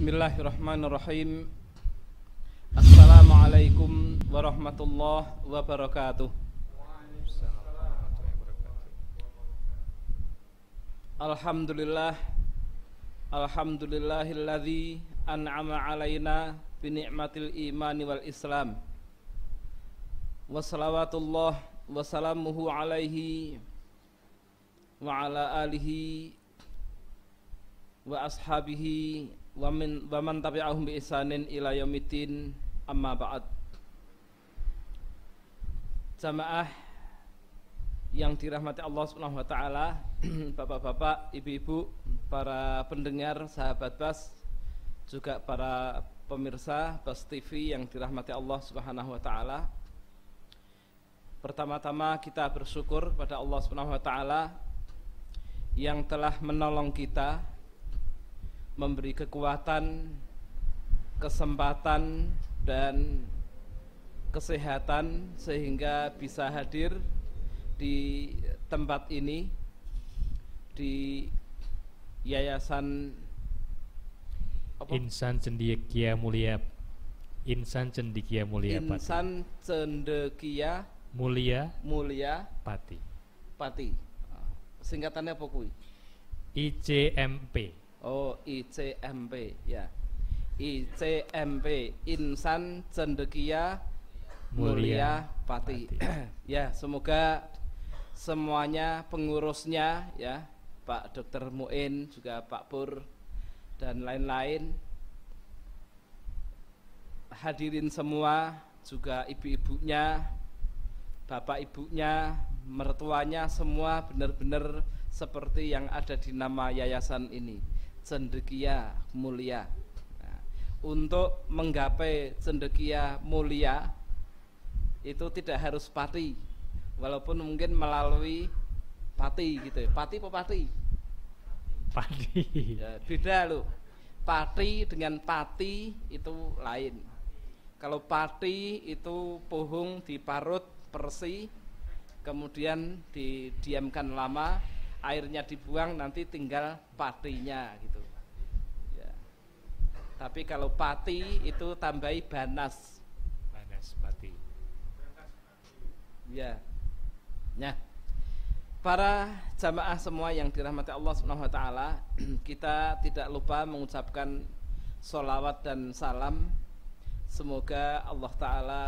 Bismillahirrahmanirrahim Assalamualaikum warahmatullahi wabarakatuh Alhamdulillah Alhamdulillahilladzi an'ama alaina bini'matil imani wal islam Wassalawatullah wassalamuhu alaihi wa ala alihi wa ashabihi wa min wa man tabi'ahum bi isanin ila yaumiddin amma ba'd jamaah yang dirahmati Allah Subhanahu wa taala, bapak-bapak, ibu-ibu, para pendengar sahabat Bas juga para pemirsa Bas TV yang dirahmati Allah Subhanahu wa taala. Pertama-tama kita bersyukur kepada Allah Subhanahu wa taala yang telah menolong kita memberi kekuatan, kesempatan dan kesehatan sehingga bisa hadir di tempat ini di Yayasan apa? Insan Cendekia Mulia Insan Cendekia Mulia Pati. Insan Cendekia Mulia Mulia Pati. Pati. Singkatannya apa kui? ICMP. Oh, ICMP ya. ICMP Insan Cendekia Mulia, Pati. Pati. ya, semoga semuanya pengurusnya ya, Pak Dr. Muin juga Pak Pur dan lain-lain hadirin semua juga ibu-ibunya, bapak ibunya, mertuanya semua benar-benar seperti yang ada di nama yayasan ini cendekia mulia. Nah, untuk menggapai cendekia mulia itu tidak harus pati, walaupun mungkin melalui pati gitu. ya. Pati apa pati? Pati. Ya, beda loh. Pati dengan pati itu lain. Kalau pati itu pohon diparut persi, kemudian didiamkan lama, airnya dibuang nanti tinggal patinya gitu ya. tapi kalau pati itu tambahi banas banas pati ya nah para jamaah semua yang dirahmati Allah Subhanahu wa taala kita tidak lupa mengucapkan solawat dan salam semoga Allah taala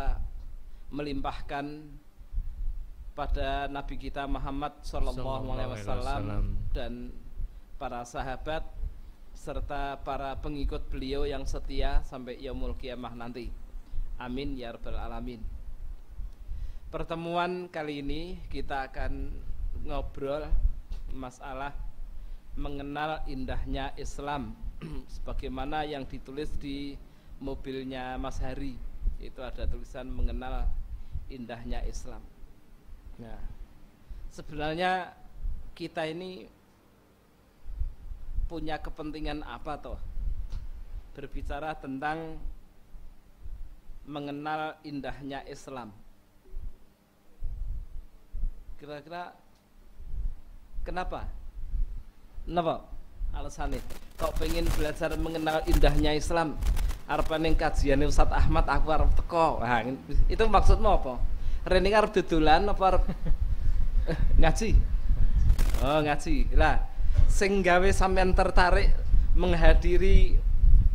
melimpahkan pada Nabi kita Muhammad Sallallahu Alaihi Wasallam dan para sahabat serta para pengikut beliau yang setia sampai yaumul kiamah nanti. Amin ya rabbal alamin. Pertemuan kali ini kita akan ngobrol masalah mengenal indahnya Islam sebagaimana yang ditulis di mobilnya Mas Hari. Itu ada tulisan mengenal indahnya Islam Nah, sebenarnya kita ini punya kepentingan apa toh? Berbicara tentang mengenal indahnya Islam. Kira-kira kenapa? Kenapa? Alasannya kok pengen belajar mengenal indahnya Islam? Arpaning kajian Ustadz Ahmad aku harap teko. Nah, itu maksudmu apa? Rene arep dudulan apa eh, ngaji? Oh, ngaji. Lah, sehingga gawe sampean tertarik menghadiri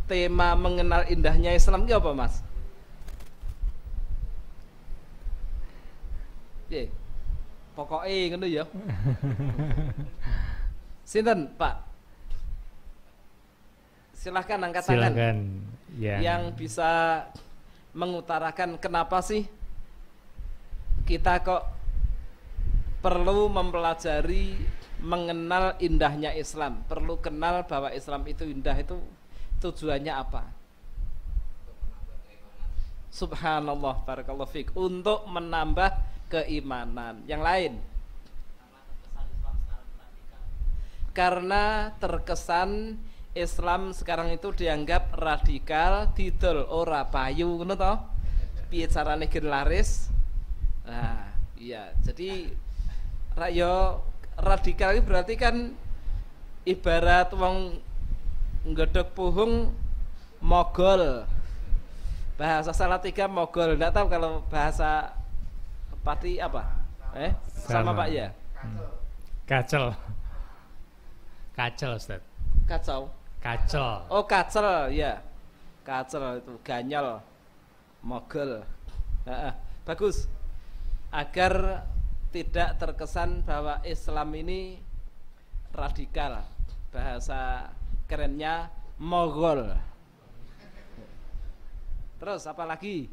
tema mengenal indahnya Islam ki apa, Mas? Pokoknya Pokoke ngono ya. Sinten, Pak? Silahkan angkat tangan. Ya. yang bisa mengutarakan kenapa sih kita kok perlu mempelajari mengenal indahnya Islam, perlu kenal bahwa Islam itu indah itu tujuannya apa? Subhanallah barakallahu fiik untuk menambah keimanan. Yang lain karena terkesan Islam sekarang itu dianggap radikal, didol ora payu ngono to? Piye carane laris? Nah, iya. Jadi rayo radikal ini berarti kan ibarat wong ngedok puhung mogol bahasa Salatiga mogol enggak tahu kalau bahasa Pati apa eh sama, sama Pak ya kacel kacel Ustaz kacau kacel oh kacel ya kacel itu ganyal, mogol bagus agar tidak terkesan bahwa Islam ini radikal bahasa kerennya mogol terus apa lagi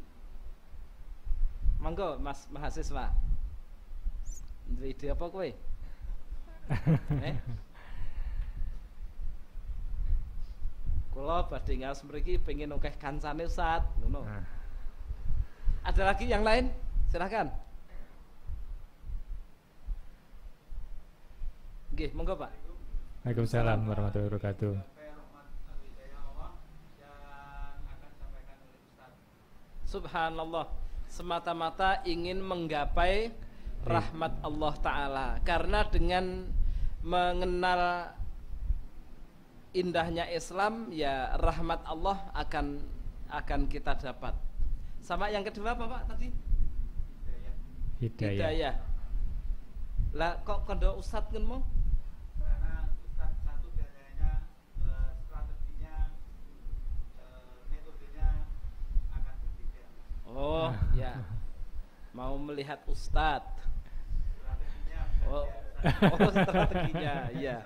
monggo mas mahasiswa video apa kue Kalau eh? Kulo nggak ngaos mriki pengen okeh kancane saat ah. Ada lagi yang lain? Silahkan. Nggih, monggo Pak. Waalaikumsalam warahmatullahi wabarakatuh. Subhanallah, semata-mata ingin menggapai iya. rahmat Allah Ta'ala Karena dengan mengenal indahnya Islam Ya rahmat Allah akan akan kita dapat Sama yang kedua apa Pak tadi? Hidayah. Hidayah. Lah kok kondok Ustadz kan Oh, ya. Mau melihat Ustad. Oh, oh strateginya, ya.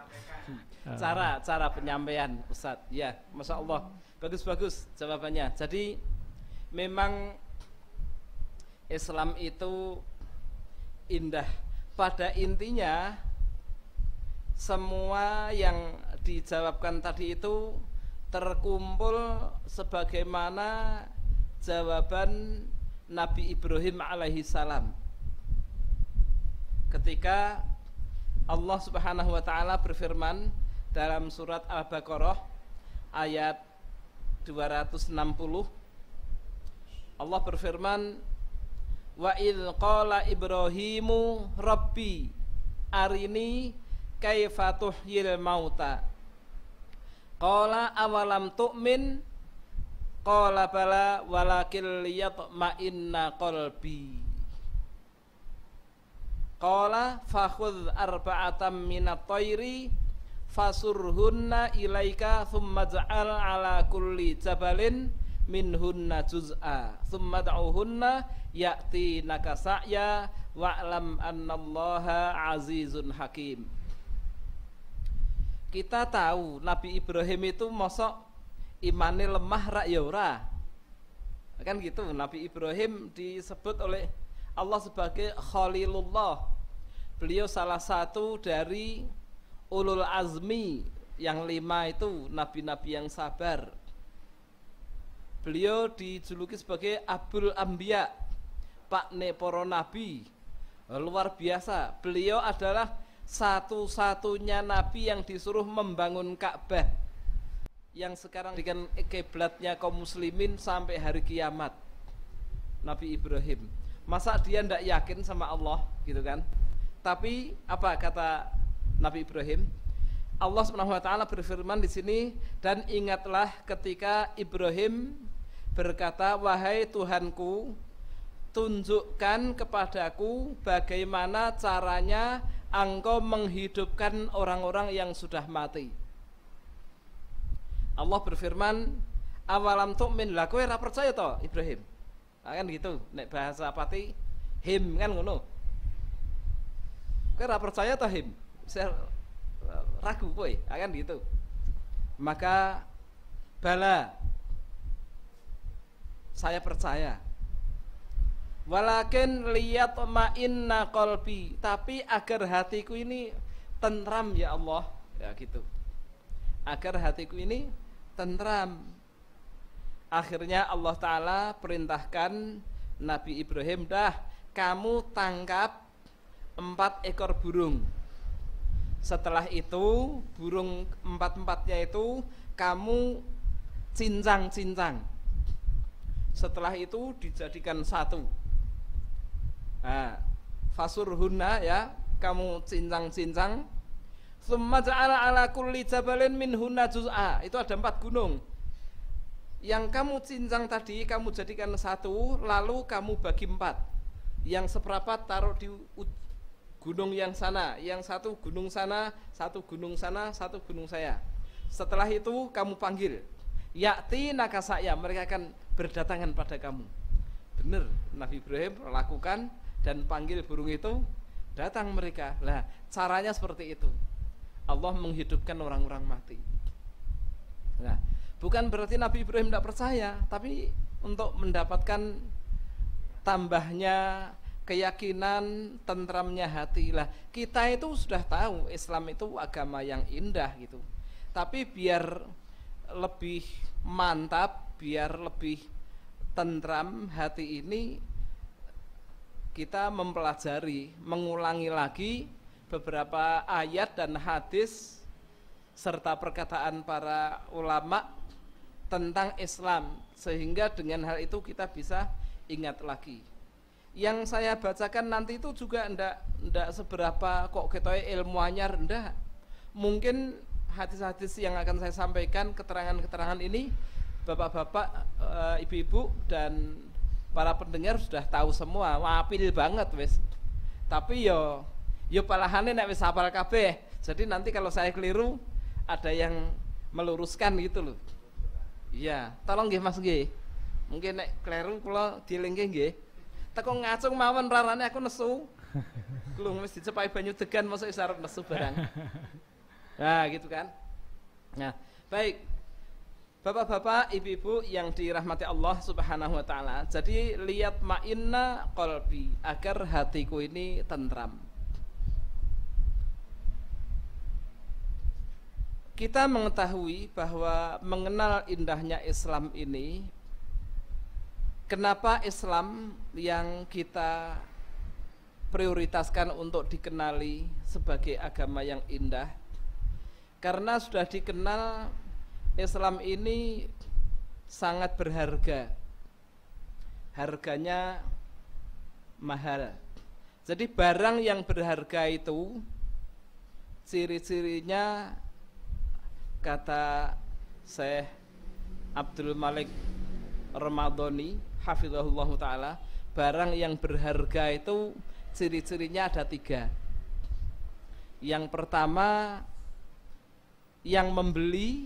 Cara cara penyampaian Ustad, Ya, masya Allah. Bagus-bagus jawabannya. Jadi memang Islam itu indah. Pada intinya semua yang dijawabkan tadi itu terkumpul sebagaimana jawaban Nabi Ibrahim alaihi salam ketika Allah Subhanahu wa taala berfirman dalam surat Al-Baqarah ayat 260 Allah berfirman wa idh qala ibrahimu rabbi arini kaifa tuhyil mauta qala awalam tu'min Qala bala walakil yatma'inna qalbi. Qala fakhud arba'atam minat tayri fasurhunna ilaika thumma ja'al ala kulli jabalin minhunna juz'a thumma da'uhunna ya'ti nakasa'ya wa'lam annallaha azizun hakim kita tahu Nabi Ibrahim itu mosok imane lemah rak ya Kan gitu Nabi Ibrahim disebut oleh Allah sebagai Khalilullah. Beliau salah satu dari ulul azmi yang lima itu nabi-nabi yang sabar. Beliau dijuluki sebagai Abdul Ambia, Pak Neporo Nabi. Luar biasa. Beliau adalah satu-satunya nabi yang disuruh membangun Ka'bah yang sekarang dengan eh, kiblatnya kaum muslimin sampai hari kiamat Nabi Ibrahim masa dia tidak yakin sama Allah gitu kan tapi apa kata Nabi Ibrahim Allah Subhanahu wa taala berfirman di sini dan ingatlah ketika Ibrahim berkata wahai Tuhanku tunjukkan kepadaku bagaimana caranya engkau menghidupkan orang-orang yang sudah mati Allah berfirman, awalam tu'min lah kowe ora percaya to Ibrahim. Nah, kan gitu, nek bahasa pati him kan ngono. Kowe ora percaya to him? Saya eh, ragu kowe, nah, kan gitu. Maka bala saya percaya. Walakin lihat ma'inna kolbi Tapi agar hatiku ini tentram ya Allah Ya gitu Agar hatiku ini tentram. Akhirnya Allah Ta'ala perintahkan Nabi Ibrahim, dah kamu tangkap empat ekor burung. Setelah itu burung empat-empatnya itu kamu cincang-cincang. Setelah itu dijadikan satu. Nah, fasur fasurhuna ya, kamu cincang-cincang Summa ja'ala ala kulli jabalin minhunna juz'a. Itu ada empat gunung. Yang kamu cincang tadi kamu jadikan satu, lalu kamu bagi empat. Yang seperempat taruh di gunung yang sana, yang satu gunung sana, satu gunung sana, satu gunung saya. Setelah itu kamu panggil. Yakti nakasaya mereka akan berdatangan pada kamu. Benar, Nabi Ibrahim lakukan dan panggil burung itu, datang mereka. lah caranya seperti itu. Allah menghidupkan orang-orang mati. Nah, bukan berarti Nabi Ibrahim tidak percaya, tapi untuk mendapatkan tambahnya keyakinan tentramnya hati lah kita itu sudah tahu Islam itu agama yang indah gitu tapi biar lebih mantap biar lebih tentram hati ini kita mempelajari mengulangi lagi beberapa ayat dan hadis serta perkataan para ulama tentang Islam sehingga dengan hal itu kita bisa ingat lagi yang saya bacakan nanti itu juga ndak ndak seberapa kok kita ilmuannya rendah mungkin hadis-hadis yang akan saya sampaikan keterangan-keterangan ini bapak-bapak eh, ibu-ibu dan para pendengar sudah tahu semua wapil banget wes tapi yo ya, Yo ya palahane nek wis hafal kabeh. Jadi nanti kalau saya keliru ada yang meluruskan gitu loh. Iya, tolong nggih Mas nggih. Mungkin nek keliru kula dilingke nggih. Teko ngacung mawon rarane aku nesu. Kulo wis dicepai banyu degan masuk isyarat nesu barang. Nah, gitu kan. Nah, baik. Bapak-bapak, ibu-ibu yang dirahmati Allah Subhanahu wa taala. Jadi lihat ma'inna qalbi agar hatiku ini tentram. kita mengetahui bahwa mengenal indahnya Islam ini, kenapa Islam yang kita prioritaskan untuk dikenali sebagai agama yang indah? Karena sudah dikenal Islam ini sangat berharga. Harganya mahal. Jadi barang yang berharga itu ciri-cirinya kata Syekh Abdul Malik Ramadhani hafizahullah taala barang yang berharga itu ciri-cirinya ada tiga yang pertama yang membeli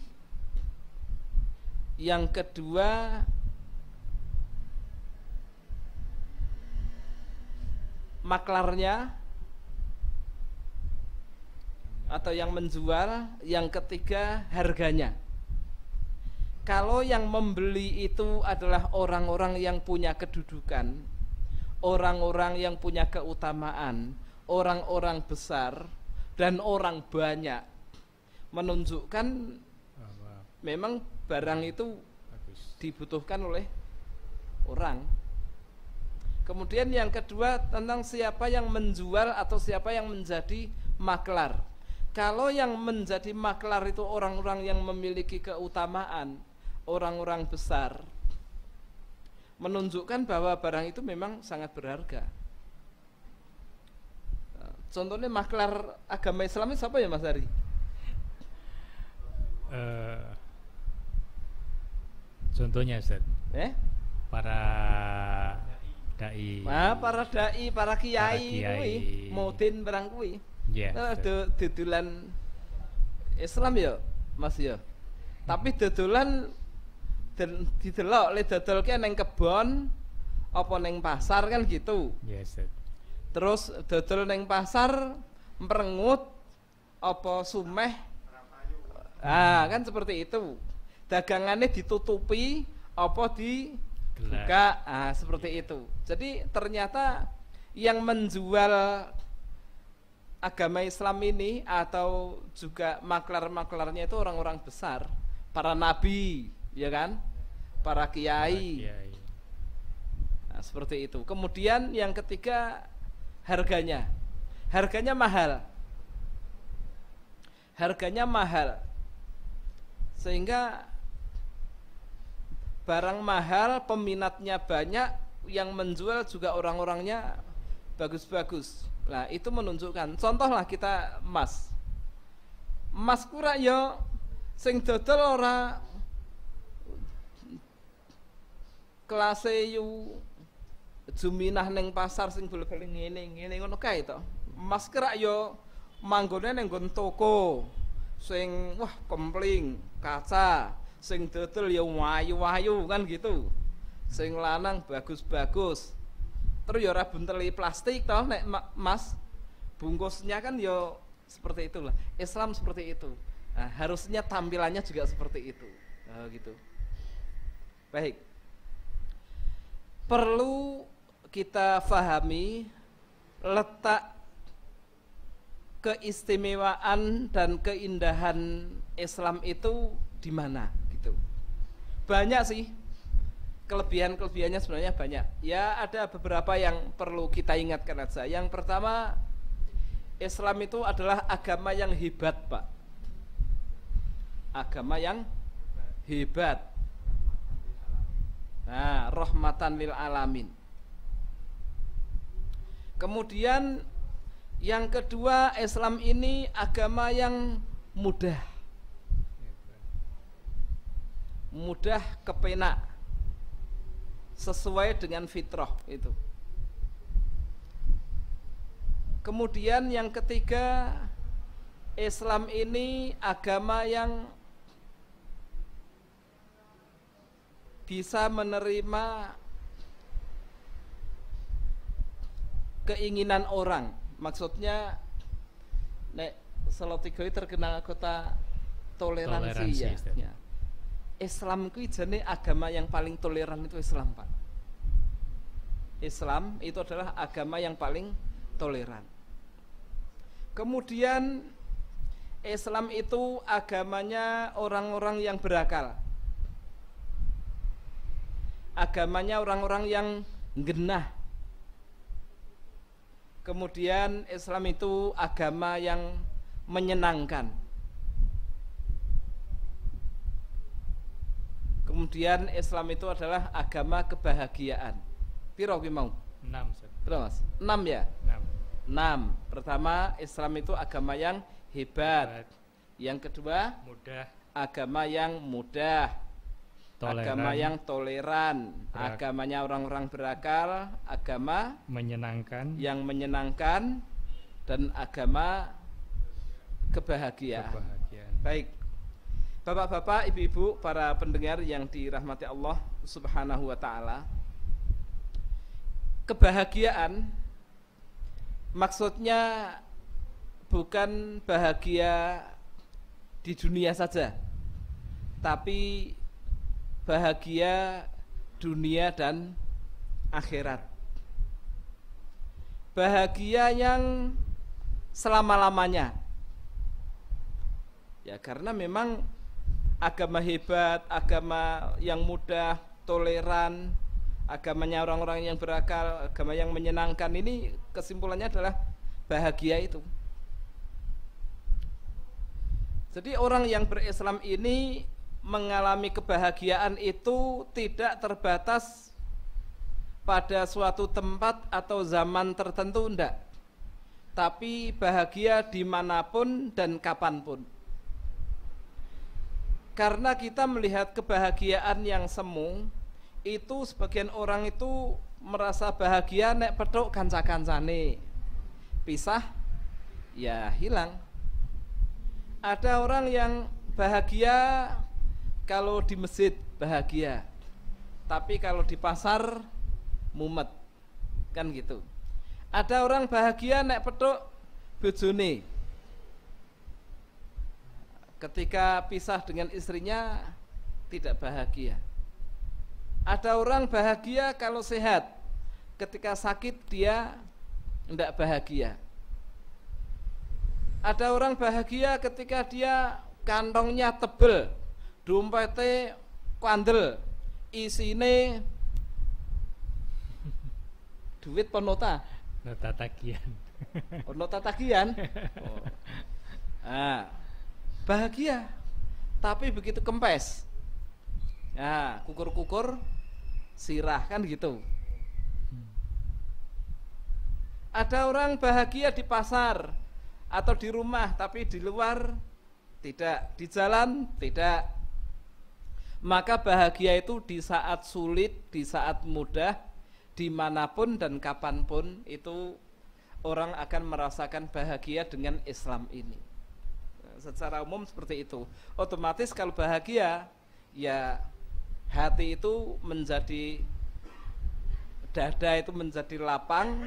yang kedua maklarnya atau yang menjual, yang ketiga harganya. Kalau yang membeli itu adalah orang-orang yang punya kedudukan, orang-orang yang punya keutamaan, orang-orang besar dan orang banyak menunjukkan memang barang itu dibutuhkan oleh orang. Kemudian yang kedua tentang siapa yang menjual atau siapa yang menjadi maklar kalau yang menjadi maklar itu orang-orang yang memiliki keutamaan, orang-orang besar, menunjukkan bahwa barang itu memang sangat berharga. Contohnya maklar agama Islam itu siapa ya Mas Ari? Uh, contohnya Ustaz. Eh? Para dai. Nah, para dai, para kiai, para kiai. Kui, mudin barang kui. Yeah. Eh, nah, dudulan Islam ya, Mas ya. Tapi dudulan den didelok le ke neng kebon apa neng pasar kan gitu. Yes. Terus dodol neng pasar merengut apa sumeh. Ah, kan seperti itu. Dagangannya ditutupi apa di buka ah, seperti itu. Jadi ternyata yang menjual agama Islam ini atau juga maklar-maklarnya itu orang-orang besar, para nabi, ya kan? Para kiai. Nah, seperti itu. Kemudian yang ketiga harganya. Harganya mahal. Harganya mahal. Sehingga barang mahal, peminatnya banyak, yang menjual juga orang-orangnya bagus-bagus. Nah, itu menunjukkan. Contohlah kita emas. Emas kurak ya sing dodol ora kelas yu juminah neng pasar sing bulu beli ngene ngene ngono kae to. Emas kerak yo ya, manggone neng gon toko sing wah kempling, kaca, sing dodol yo ya wayu-wayu kan gitu. Sing lanang bagus-bagus terus ya ora plastik toh nek emas bungkusnya kan ya seperti itulah Islam seperti itu nah, harusnya tampilannya juga seperti itu nah, gitu baik perlu kita fahami letak keistimewaan dan keindahan Islam itu di mana gitu banyak sih kelebihan-kelebihannya sebenarnya banyak. Ya ada beberapa yang perlu kita ingatkan aja. Yang pertama Islam itu adalah agama yang hebat, Pak. Agama yang hebat. Nah, rahmatan lil alamin. Kemudian yang kedua, Islam ini agama yang mudah. Mudah kepenak sesuai dengan fitrah itu. Kemudian yang ketiga, Islam ini agama yang bisa menerima keinginan orang. Maksudnya nek Salatiga terkenal kota toleransi, ya. toleransi ya. ya. Islam itu jenis agama yang paling toleran itu Islam, Pak. Islam itu adalah agama yang paling toleran. Kemudian Islam itu agamanya orang-orang yang berakal. Agamanya orang-orang yang genah. Kemudian Islam itu agama yang menyenangkan. Kemudian Islam itu adalah agama kebahagiaan. Piro ki mau? 6. Piro Mas? 6 ya? 6. 6. Pertama, Islam itu agama yang hebat. hebat. Yang kedua, mudah. Agama yang mudah. Toleran. Agama yang toleran, Berak. agamanya orang-orang berakal, agama menyenangkan, yang menyenangkan dan agama kebahagiaan. kebahagiaan. Baik. Bapak-bapak, ibu-ibu, para pendengar yang dirahmati Allah Subhanahu wa taala. Kebahagiaan maksudnya bukan bahagia di dunia saja, tapi bahagia dunia dan akhirat. Bahagia yang selama-lamanya. Ya, karena memang agama hebat, agama yang mudah, toleran, agamanya orang-orang yang berakal, agama yang menyenangkan ini kesimpulannya adalah bahagia itu. Jadi orang yang berislam ini mengalami kebahagiaan itu tidak terbatas pada suatu tempat atau zaman tertentu enggak tapi bahagia dimanapun dan kapanpun karena kita melihat kebahagiaan yang semu, itu sebagian orang itu merasa bahagia nek petuk kanca-kancane. Pisah ya hilang. Ada orang yang bahagia kalau di masjid bahagia. Tapi kalau di pasar mumet. Kan gitu. Ada orang bahagia nek petuk bojone ketika pisah dengan istrinya tidak bahagia. Ada orang bahagia kalau sehat, ketika sakit dia tidak bahagia. Ada orang bahagia ketika dia kantongnya tebel, dompetnya kandel, isine duit penota. Nota tagihan. Penota oh, tagihan. Oh. Nah, bahagia tapi begitu kempes ya kukur-kukur sirah kan gitu ada orang bahagia di pasar atau di rumah tapi di luar tidak di jalan tidak maka bahagia itu di saat sulit di saat mudah dimanapun dan kapanpun itu orang akan merasakan bahagia dengan Islam ini secara umum seperti itu. Otomatis kalau bahagia ya hati itu menjadi dada itu menjadi lapang,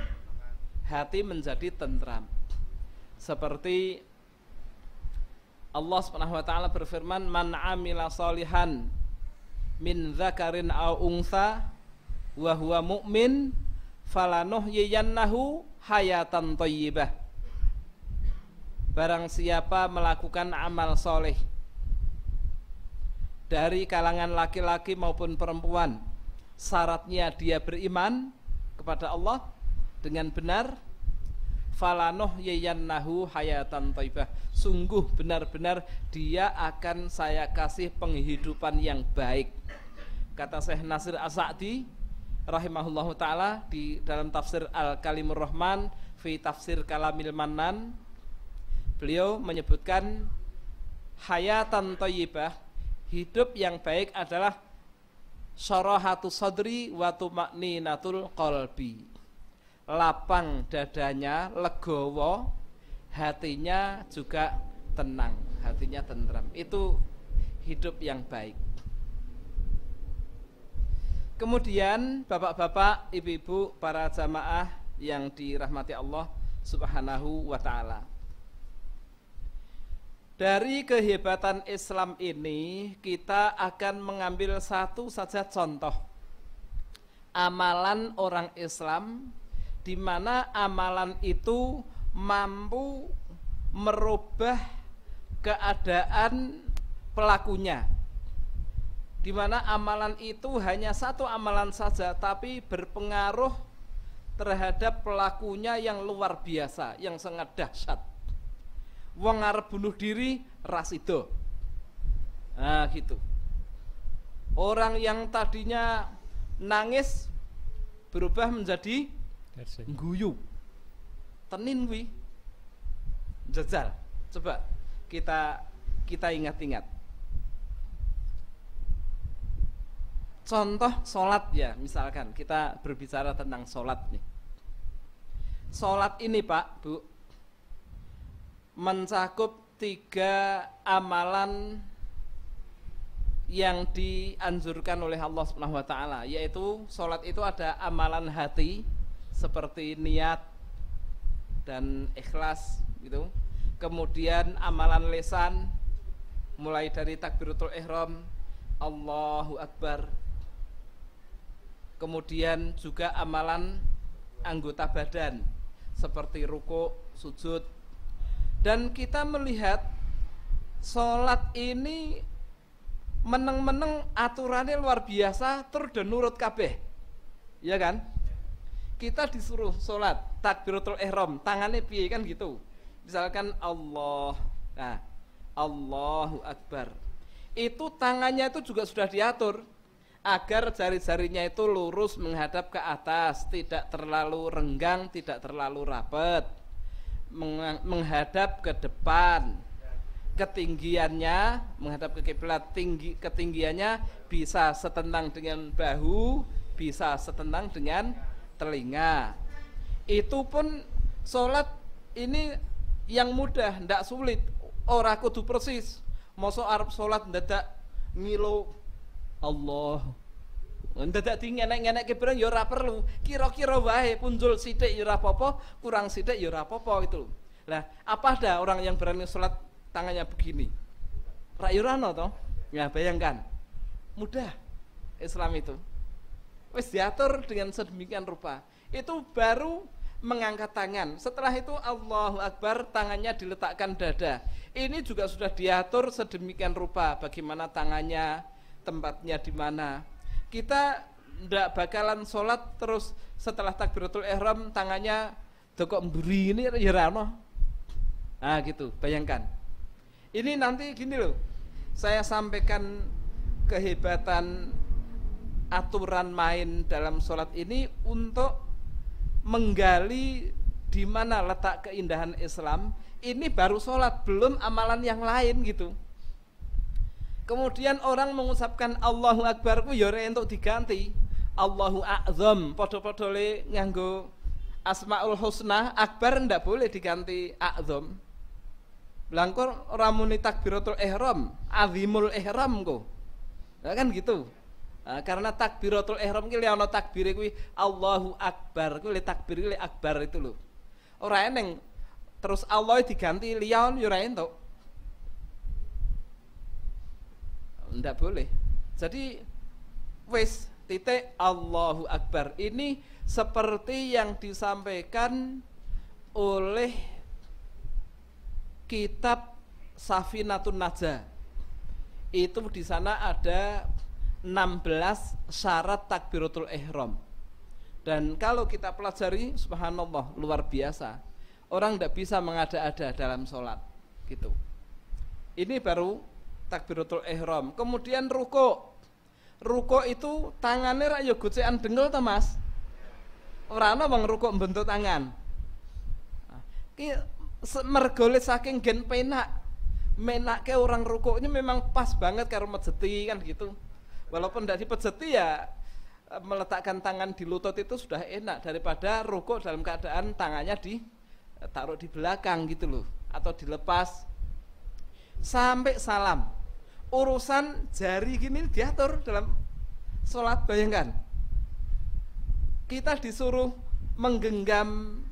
hati menjadi tentram. Seperti Allah Subhanahu wa taala berfirman, "Man 'amila salihan min zakarin au unsa wa huwa mu'min falanuhyiyannahu hayatan thayyibah." Barang siapa melakukan amal soleh Dari kalangan laki-laki maupun perempuan Syaratnya dia beriman kepada Allah Dengan benar falanoh yeyannahu hayatan taibah sungguh benar-benar dia akan saya kasih penghidupan yang baik kata Syekh Nasir As-Sa'di rahimahullahu taala di dalam tafsir Al-Kalimur Rahman fi tafsir Kalamil Manan beliau menyebutkan hayatan toyibah hidup yang baik adalah sorohatu sodri watu makni natul kolbi lapang dadanya legowo hatinya juga tenang hatinya tentram itu hidup yang baik kemudian bapak-bapak ibu-ibu para jamaah yang dirahmati Allah subhanahu wa ta'ala dari kehebatan Islam ini, kita akan mengambil satu saja contoh. Amalan orang Islam, di mana amalan itu mampu merubah keadaan pelakunya. Di mana amalan itu hanya satu amalan saja, tapi berpengaruh terhadap pelakunya yang luar biasa, yang sangat dahsyat wong arep bunuh diri rasido nah gitu orang yang tadinya nangis berubah menjadi guyu tenin wi jajal coba kita kita ingat-ingat contoh sholat ya misalkan kita berbicara tentang sholat nih sholat ini pak bu mencakup tiga amalan yang dianjurkan oleh Allah Subhanahu wa taala, yaitu salat itu ada amalan hati seperti niat dan ikhlas gitu. Kemudian amalan lesan mulai dari takbiratul ihram, Allahu akbar. Kemudian juga amalan anggota badan seperti ruku, sujud, dan kita melihat sholat ini meneng-meneng aturannya luar biasa terdenurut dan nurut kabeh. Iya kan? Kita disuruh sholat takbiratul ihram, tangannya piye kan gitu. Misalkan Allah, nah Allahu Akbar. Itu tangannya itu juga sudah diatur agar jari-jarinya itu lurus menghadap ke atas, tidak terlalu renggang, tidak terlalu rapet menghadap ke depan ketinggiannya menghadap ke kiblat tinggi ketinggiannya bisa setenang dengan bahu bisa setenang dengan telinga itu pun sholat ini yang mudah ndak sulit ora kudu persis mosok arab sholat ndak ngilo Allah Ndadak dingenek-ngenekke barang ya ora perlu. Kira-kira wae punjul sithik ya ora apa-apa, kurang sithik ya ora apa-apa gitu. Lah, apa ada orang yang berani sholat tangannya begini? Rayurano ya toh? Ya bayangkan. Mudah Islam itu. Wis diatur dengan sedemikian rupa. Itu baru mengangkat tangan. Setelah itu Allahu Akbar tangannya diletakkan dada. Ini juga sudah diatur sedemikian rupa bagaimana tangannya, tempatnya di mana kita ndak bakalan sholat terus setelah takbiratul ihram tangannya dokok mburi ini yerano ya nah gitu bayangkan ini nanti gini loh saya sampaikan kehebatan aturan main dalam sholat ini untuk menggali di mana letak keindahan Islam ini baru sholat belum amalan yang lain gitu Kemudian orang mengucapkan Allahu Akbar ku ya untuk diganti Allahu A'zam podo-podo le nganggo Asmaul Husna Akbar ndak boleh diganti A'zam. Belangkor ramuni takbiratul ihram, azimul ihram ku. Ya kan gitu. Nah, karena takbiratul ihram ki le ana takbire kuwi Allahu Akbar kuwi le takbir le Akbar itu lho. Ora eneng terus Allah diganti liyan yo ya ora entuk. tidak boleh jadi wis titik Allahu Akbar ini seperti yang disampaikan oleh kitab Safinatun Najah itu di sana ada 16 syarat takbiratul ihram dan kalau kita pelajari subhanallah luar biasa orang tidak bisa mengada-ada dalam sholat gitu ini baru takbiratul ihram. Kemudian ruko. Ruko itu tangannya rak yo gocekan dengel ta, Mas? Ora ana wong ruko bentuk tangan. Nah, ki mergolit saking gen penak. Menake orang rukuknya memang pas banget karo mejeti kan gitu. Walaupun tidak dipejeti ya eh, meletakkan tangan di lutut itu sudah enak daripada ruko dalam keadaan tangannya di eh, taruh di belakang gitu loh atau dilepas sampai salam urusan jari gini diatur dalam sholat bayangkan kita disuruh menggenggam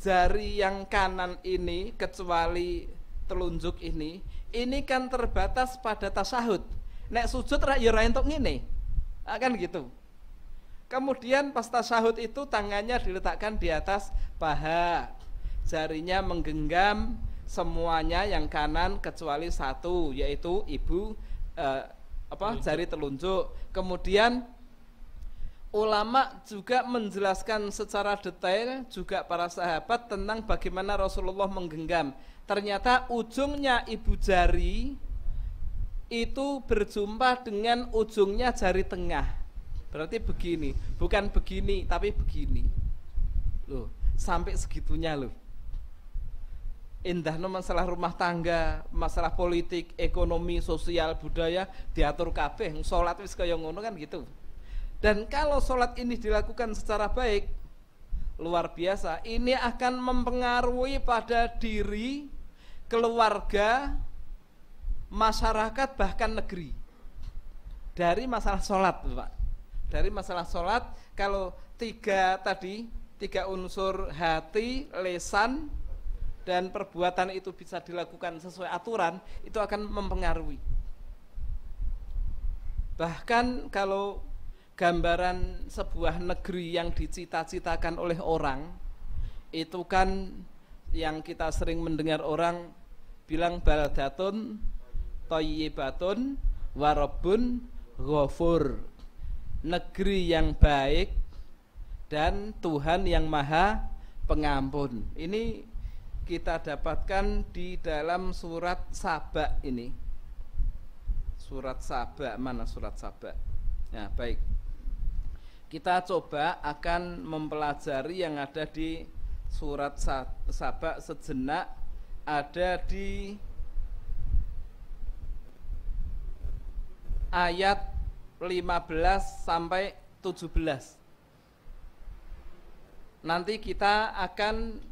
jari yang kanan ini kecuali telunjuk ini ini kan terbatas pada tasahud nek sujud ya untuk ini akan ah, gitu kemudian pas tasahud itu tangannya diletakkan di atas paha jarinya menggenggam semuanya yang kanan kecuali satu yaitu ibu eh, apa telunjuk. jari telunjuk. Kemudian ulama juga menjelaskan secara detail juga para sahabat tentang bagaimana Rasulullah menggenggam. Ternyata ujungnya ibu jari itu berjumpa dengan ujungnya jari tengah. Berarti begini, bukan begini tapi begini. Loh, sampai segitunya loh indah masalah rumah tangga, masalah politik, ekonomi, sosial, budaya diatur kabeh. Salat wis kaya ngono kan gitu. Dan kalau salat ini dilakukan secara baik, luar biasa. Ini akan mempengaruhi pada diri, keluarga, masyarakat bahkan negeri. Dari masalah solat, Pak. Dari masalah solat, kalau tiga tadi, tiga unsur hati, lesan, dan perbuatan itu bisa dilakukan sesuai aturan, itu akan mempengaruhi. Bahkan kalau gambaran sebuah negeri yang dicita-citakan oleh orang, itu kan yang kita sering mendengar orang bilang baladatun, toyibatun warobun ghafur negeri yang baik dan Tuhan yang maha pengampun ini kita dapatkan di dalam surat Sabak ini. Surat Sabak mana surat Sabak? Nah, baik. Kita coba akan mempelajari yang ada di surat Sabak sejenak ada di ayat 15 sampai 17. Nanti kita akan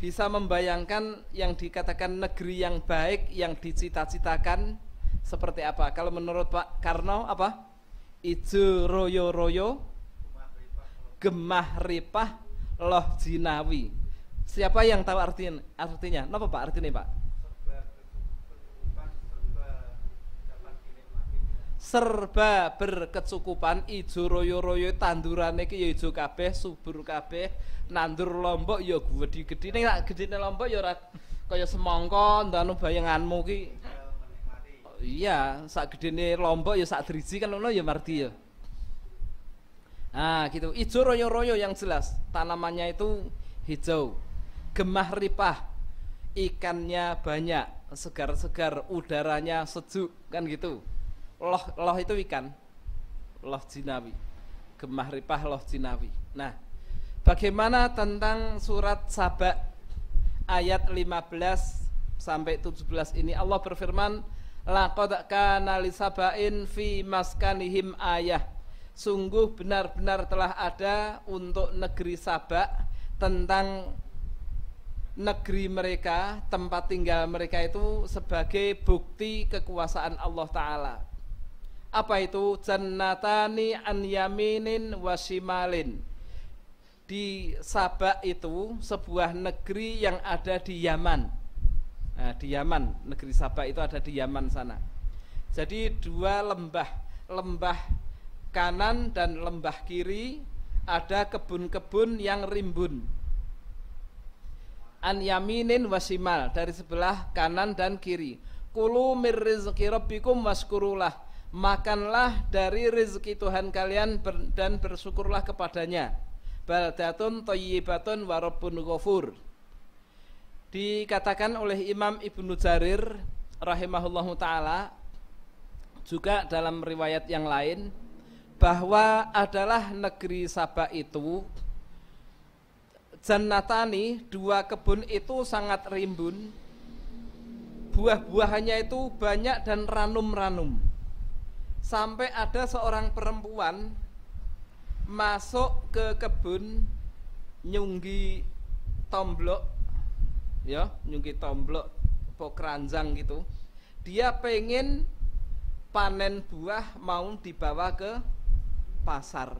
bisa membayangkan yang dikatakan negeri yang baik yang dicita-citakan seperti apa? Kalau menurut Pak Karno apa? Ijo royo royo, gemah ripah, loh jinawi. Siapa yang tahu artinya? Artinya, apa Pak artinya Pak? serba berkecukupan ijo royo-royo tanduran iki ya ijo kabeh subur kabeh nandur lombok ya gede gedhine gede gedhine lombok ya ora kaya semangka ndanu bayanganmu ki iya sak gedene lombok ya sak driji kan ngono ya mardi ya nah gitu ijo royo-royo yang jelas tanamannya itu hijau gemah ripah ikannya banyak segar-segar udaranya sejuk kan gitu loh loh itu ikan loh jinawi gemah ripah loh jinawi nah bagaimana tentang surat sabak ayat 15 sampai 17 ini Allah berfirman laqad kana lisabain fi maskanihim ayah sungguh benar-benar telah ada untuk negeri sabak tentang negeri mereka, tempat tinggal mereka itu sebagai bukti kekuasaan Allah Ta'ala. Apa itu? Jannatani an yaminin wasimalin. Di Sabak itu sebuah negeri yang ada di Yaman. Nah, di Yaman, negeri Sabak itu ada di Yaman sana. Jadi dua lembah, lembah kanan dan lembah kiri ada kebun-kebun yang rimbun. An yaminin wasimal dari sebelah kanan dan kiri. Kulu mirrizki rabbikum waskurulah makanlah dari rezeki Tuhan kalian dan bersyukurlah kepadanya baldatun toyibatun wa rabbun dikatakan oleh Imam Ibnu Jarir rahimahullahu taala juga dalam riwayat yang lain bahwa adalah negeri Sabah itu Jannatani dua kebun itu sangat rimbun buah-buahannya itu banyak dan ranum-ranum sampai ada seorang perempuan masuk ke kebun nyunggi tomblok ya nyunggi tomblok pokranjang gitu dia pengen panen buah mau dibawa ke pasar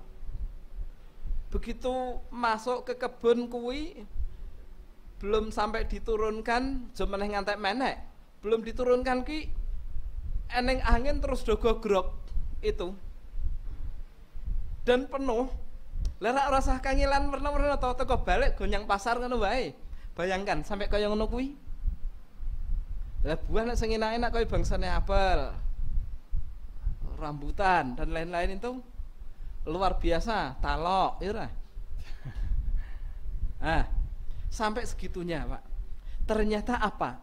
begitu masuk ke kebun kui belum sampai diturunkan jemeneh ngantek menek belum diturunkan ki eneng angin terus dogo grok itu dan penuh lera rasa kangilan pernah-pernah tau teko balik gonyang pasar kan baik bayangkan sampai kau yang nukui lah buah nak sengin enak kau bangsane apel rambutan dan lain-lain itu luar biasa talok ira iya ah sampai segitunya pak ternyata apa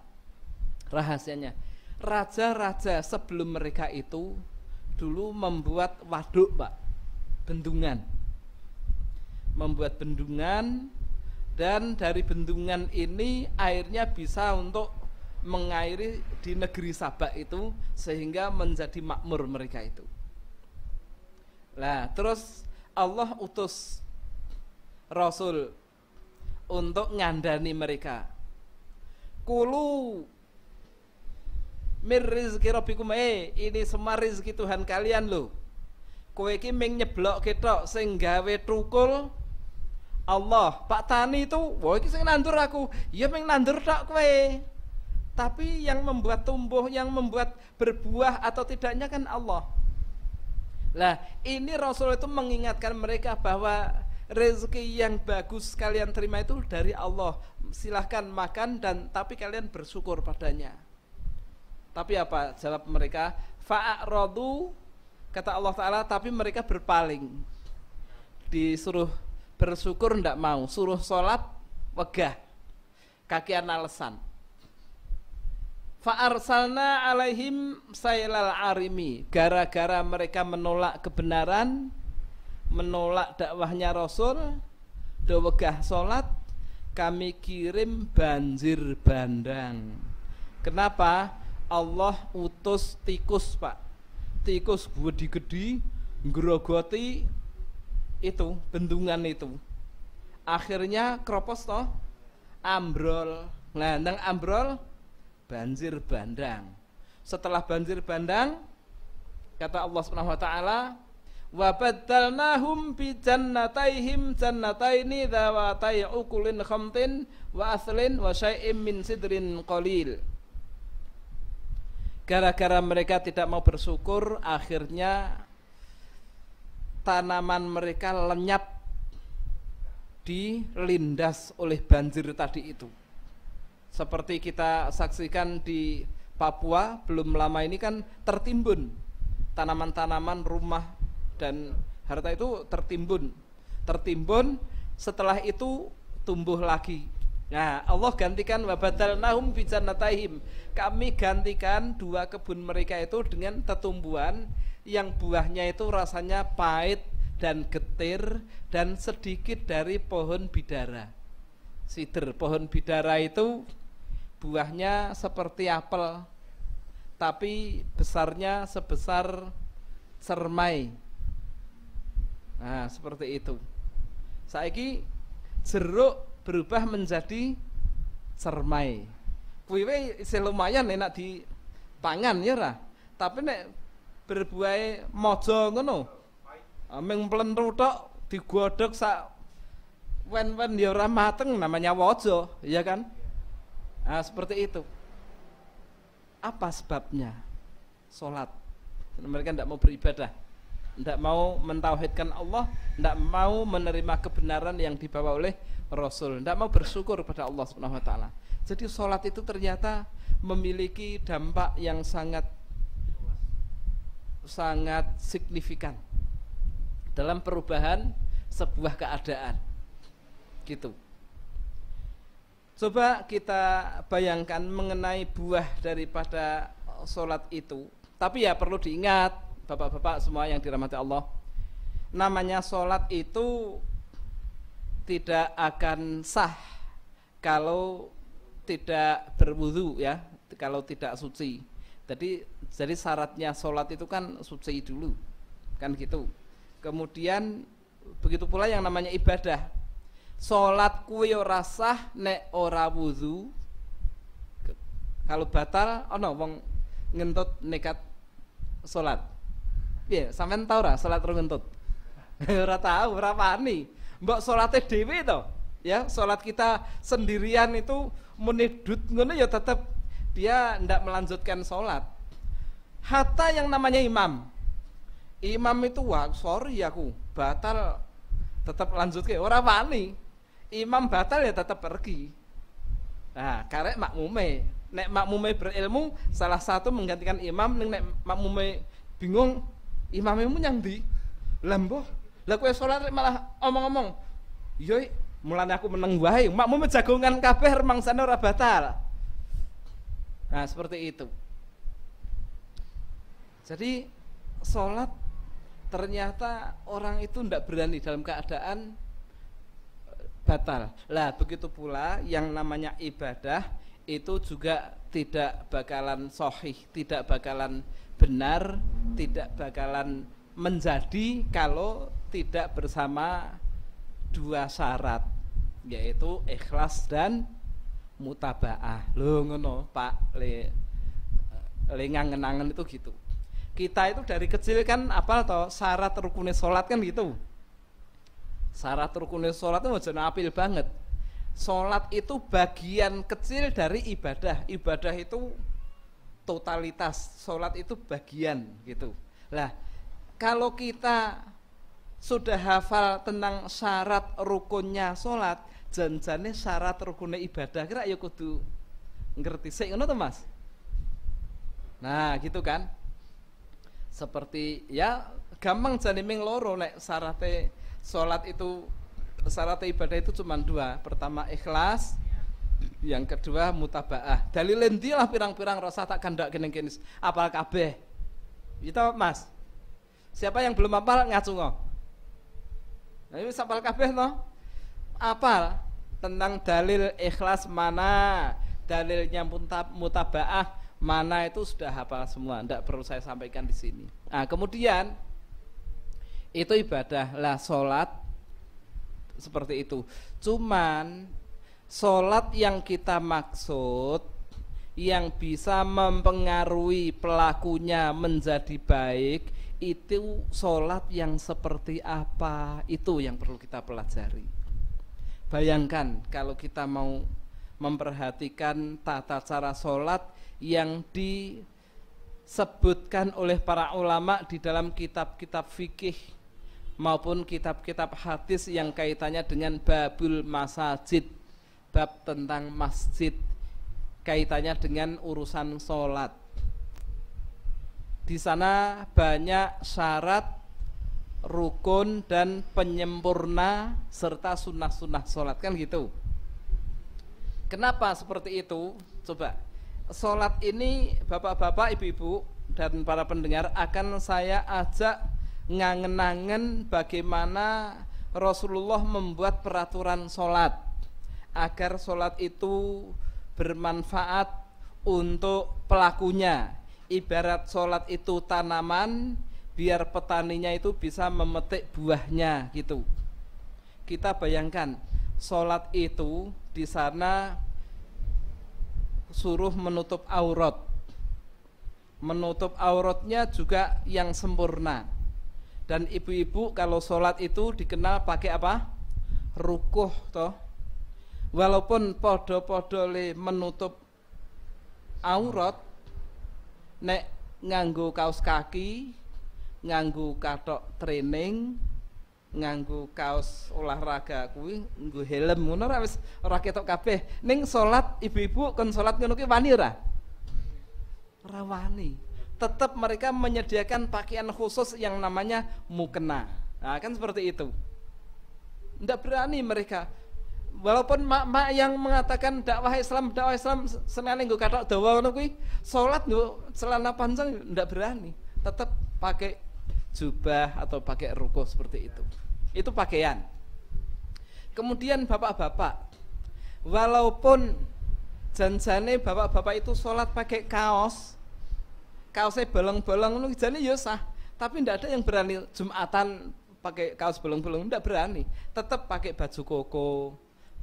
rahasianya raja-raja sebelum mereka itu dulu membuat waduk, Pak. Bendungan. Membuat bendungan dan dari bendungan ini airnya bisa untuk mengairi di negeri Sabak itu sehingga menjadi makmur mereka itu. Nah, terus Allah utus Rasul untuk ngandani mereka. Kulu mir rizki rabbikum eh ini semua rizki Tuhan kalian lo, kowe ki ming nyeblok ketok sing gawe trukul Allah Pak Tani itu wah iki sing nandur aku ya ming nandur tak kowe tapi yang membuat tumbuh yang membuat berbuah atau tidaknya kan Allah lah ini Rasul itu mengingatkan mereka bahwa rezeki yang bagus kalian terima itu dari Allah silahkan makan dan tapi kalian bersyukur padanya tapi apa jawab mereka? Fa'arodu kata Allah Taala. Tapi mereka berpaling. Disuruh bersyukur ndak mau, suruh sholat wegah, kakian alasan. Fa'arsalna alaihim sailal arimi. Gara-gara mereka menolak kebenaran, menolak dakwahnya Rasul, dowegah sholat, kami kirim banjir bandang. Kenapa? Allah utus tikus pak tikus buat digedi, ngerogoti itu bendungan itu akhirnya kropos toh ambrol nah ambrol banjir bandang setelah banjir bandang kata Allah Subhanahu wa taala wa badalnahum bi jannataihim jannataini dzawatai ukulin khamtin wa aslin wa syai'im sidrin qalil gara-gara mereka tidak mau bersyukur akhirnya tanaman mereka lenyap dilindas oleh banjir tadi itu seperti kita saksikan di Papua belum lama ini kan tertimbun tanaman-tanaman rumah dan harta itu tertimbun tertimbun setelah itu tumbuh lagi Nah, Allah gantikan wabatalnahum bijannatahim. Kami gantikan dua kebun mereka itu dengan tetumbuhan yang buahnya itu rasanya pahit dan getir dan sedikit dari pohon bidara. Sider pohon bidara itu buahnya seperti apel tapi besarnya sebesar cermai. Nah, seperti itu. Saiki jeruk berubah menjadi cermai. Kuiwe isih lumayan enak pangan ya ra. Tapi nek berbuahe mojo ngono. Ameng ah, plentu tok digodhog sak wen-wen ya ora mateng namanya wajo, ya kan? Nah, seperti itu. Apa sebabnya? Salat. Mereka tidak mau beribadah tidak mau mentauhidkan Allah, tidak mau menerima kebenaran yang dibawa oleh Rasul, tidak mau bersyukur pada Allah Subhanahu wa taala. Jadi sholat itu ternyata memiliki dampak yang sangat sangat signifikan dalam perubahan sebuah keadaan. Gitu. Coba kita bayangkan mengenai buah daripada sholat itu. Tapi ya perlu diingat, bapak-bapak semua yang dirahmati Allah, namanya sholat itu tidak akan sah kalau tidak berwudu ya, kalau tidak suci. Jadi jadi syaratnya sholat itu kan suci dulu, kan gitu. Kemudian begitu pula yang namanya ibadah. Sholat kuwi ora sah nek ora wudu. Kalau batal oh no, wong ngentut nekat sholat. Iya, yeah, sampean tau ora sholat ngentut? ora tahu, ora wani mbak sholatnya dewi to ya sholat kita sendirian itu menidut ngono ya tetap dia tidak melanjutkan sholat hatta yang namanya imam imam itu wah sorry aku batal tetap lanjut ke orang wani imam batal ya tetap pergi nah karek makmume nek makmume berilmu salah satu menggantikan imam nek makmume bingung imamnya yang di lembuh lah kue sholat malah omong-omong. Yoi, mulane aku meneng wae, makmu jagongan kabeh sana ora batal. Nah, seperti itu. Jadi sholat ternyata orang itu ndak berani dalam keadaan eh, batal. Lah begitu pula yang namanya ibadah itu juga tidak bakalan sohih, tidak bakalan benar, tidak bakalan menjadi kalau tidak bersama dua syarat yaitu ikhlas dan mutabaah. Lho ngono, Pak. Le, lengang ngangen itu gitu. Kita itu dari kecil kan apa atau syarat rukunnya sholat kan gitu. Syarat rukunnya sholat itu wajan apil banget. Sholat itu bagian kecil dari ibadah. Ibadah itu totalitas. Sholat itu bagian gitu. Lah, kalau kita sudah hafal tentang syarat rukunnya sholat janjane syarat rukunnya ibadah kira ya kudu ngerti sih ngono mas nah gitu kan seperti ya gampang jane ming loro nek syaratnya sholat itu syarat ibadah itu cuma dua pertama ikhlas yang kedua mutabaah dalilin lah pirang-pirang rasa tak kandak kene kene apal kabeh kita gitu, mas siapa yang belum apal ngacungo Nah, ini sapal kabeh no? Apa tentang dalil ikhlas mana, dalilnya mutabaah mana itu sudah hafal semua, tidak perlu saya sampaikan di sini. Nah, kemudian itu ibadah lah sholat seperti itu. Cuman sholat yang kita maksud yang bisa mempengaruhi pelakunya menjadi baik itu sholat yang seperti apa itu yang perlu kita pelajari bayangkan kalau kita mau memperhatikan tata cara sholat yang disebutkan oleh para ulama di dalam kitab-kitab fikih maupun kitab-kitab hadis yang kaitannya dengan babul masajid bab tentang masjid kaitannya dengan urusan sholat di sana banyak syarat rukun dan penyempurna serta sunnah-sunnah sholat kan gitu kenapa seperti itu coba sholat ini bapak-bapak ibu-ibu dan para pendengar akan saya ajak ngangen ngangen bagaimana Rasulullah membuat peraturan sholat agar sholat itu bermanfaat untuk pelakunya ibarat sholat itu tanaman biar petaninya itu bisa memetik buahnya gitu kita bayangkan sholat itu di sana suruh menutup aurat menutup auratnya juga yang sempurna dan ibu-ibu kalau sholat itu dikenal pakai apa rukuh toh walaupun podo-podo menutup aurat nek nganggo kaos kaki nganggo katok training nganggo kaos olahraga kuwi nganggo helm ngono ora wis ora ketok kabeh ning salat ibu-ibu kon salat ngono ki wani ora ora wani tetap mereka menyediakan pakaian khusus yang namanya mukena nah, kan seperti itu ndak berani mereka walaupun mak-mak yang mengatakan dakwah Islam, dakwah Islam senang nggo katok doa ngono kuwi, salat nggo celana panjang ndak berani, tetap pakai jubah atau pakai ruko seperti itu. Itu pakaian. Kemudian bapak-bapak, walaupun janjane bapak-bapak itu sholat pakai kaos, kaosnya bolong-bolong nu jane ya sah, tapi tidak ada yang berani jumatan pakai kaos bolong-bolong tidak berani, tetap pakai baju koko,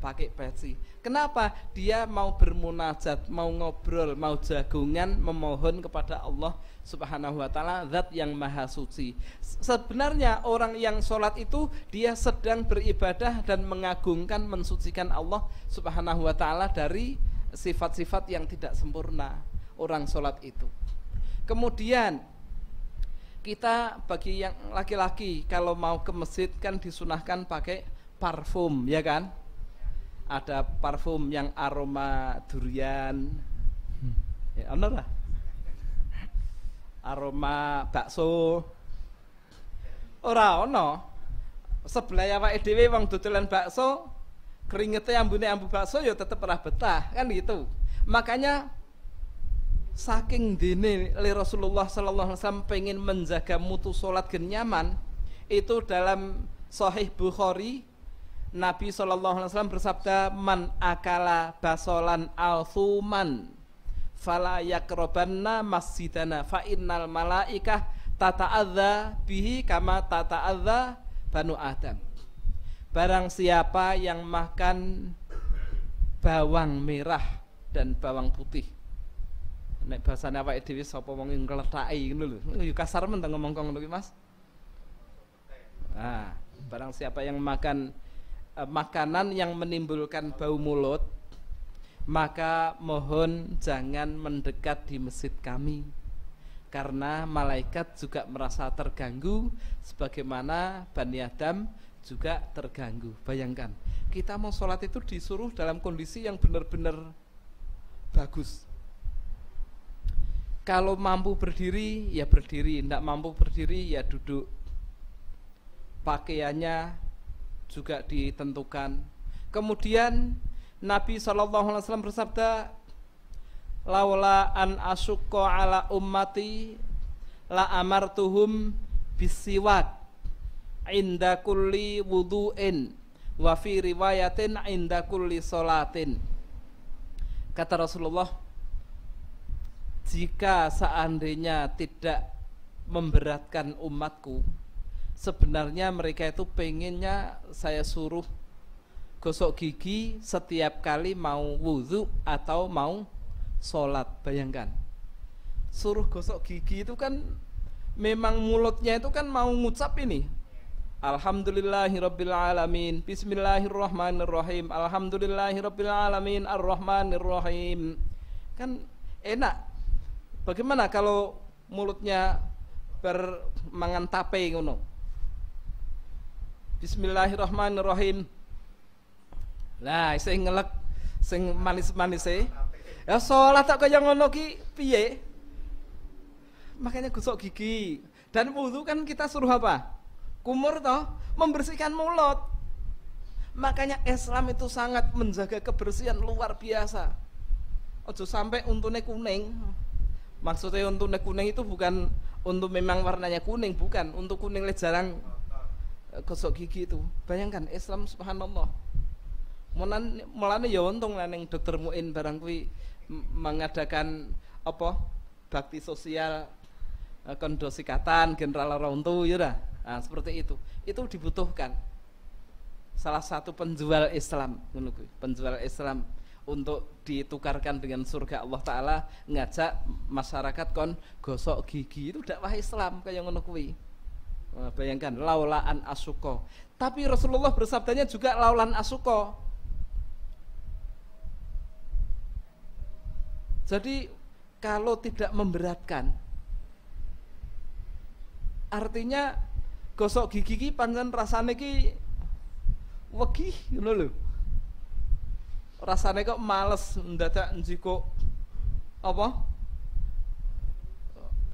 pakai peci. Kenapa? Dia mau bermunajat, mau ngobrol, mau jagungan, memohon kepada Allah Subhanahu wa taala zat yang maha suci. Sebenarnya orang yang sholat itu dia sedang beribadah dan mengagungkan mensucikan Allah Subhanahu wa taala dari sifat-sifat yang tidak sempurna orang sholat itu. Kemudian kita bagi yang laki-laki kalau mau ke masjid kan disunahkan pakai parfum ya kan ada parfum yang aroma durian hmm. ya ono lah aroma bakso ora ono sebelah pak dhewe wong dodolan bakso keringete ambune ambu bakso ya tetep pernah betah kan gitu makanya saking dini li Rasulullah sallallahu alaihi wasallam pengen menjaga mutu salat gen nyaman itu dalam sahih Bukhari Nabi SAW bersabda man akala basolan al thuman fala yakrobanna masjidana fa innal malaikah tata adha bihi kama tata adha banu adam barang siapa yang makan bawang merah dan bawang putih nek bahasane apa dhewe sapa wong sing ngletaki ngono lho. kasar men ngomong kong Mas. Ah, barang siapa yang makan Eh, makanan yang menimbulkan bau mulut, maka mohon jangan mendekat di masjid kami. Karena malaikat juga merasa terganggu sebagaimana Bani Adam juga terganggu. Bayangkan, kita mau sholat itu disuruh dalam kondisi yang benar-benar bagus. Kalau mampu berdiri, ya berdiri. Tidak mampu berdiri, ya duduk. Pakaiannya juga ditentukan. Kemudian Nabi SAW bersabda, Laula an asyukko ala ummati la amartuhum bisiwak inda kulli wudu'in wa fi riwayatin inda kulli solatin kata Rasulullah jika seandainya tidak memberatkan umatku sebenarnya mereka itu pengennya saya suruh gosok gigi setiap kali mau wudhu atau mau sholat bayangkan suruh gosok gigi itu kan memang mulutnya itu kan mau ngucap ini Alhamdulillahirrabbilalamin Bismillahirrahmanirrahim Alhamdulillahirrabbilalamin ar Kan enak Bagaimana kalau mulutnya bermangan tape ngono? Bismillahirrahmanirrahim. Lah, sing ngelak, sing manis Eh, Ya salat tak kaya ngono ki piye? Makanya gosok gigi. Dan wudhu kan kita suruh apa? Kumur toh, membersihkan mulut. Makanya Islam itu sangat menjaga kebersihan luar biasa. Ojo sampai untune kuning. Maksudnya untune kuning itu bukan untuk memang warnanya kuning, bukan untuk kuning jarang gosok gigi itu bayangkan Islam subhanallah melani ya untung neng dokter muin barang kui mengadakan apa bakti sosial e, kondosikatan general rontu ya nah, seperti itu itu dibutuhkan salah satu penjual Islam penjual Islam untuk ditukarkan dengan surga Allah Ta'ala ngajak masyarakat kon gosok gigi itu dakwah Islam kayak ngono Eh, bayangkan laulaan asuko. Tapi Rasulullah bersabdanya juga laulan asuko. Jadi kalau tidak memberatkan artinya gosok gigi ki pancen rasane ki wegih ngono lho. Rasane kok males tak njiko apa?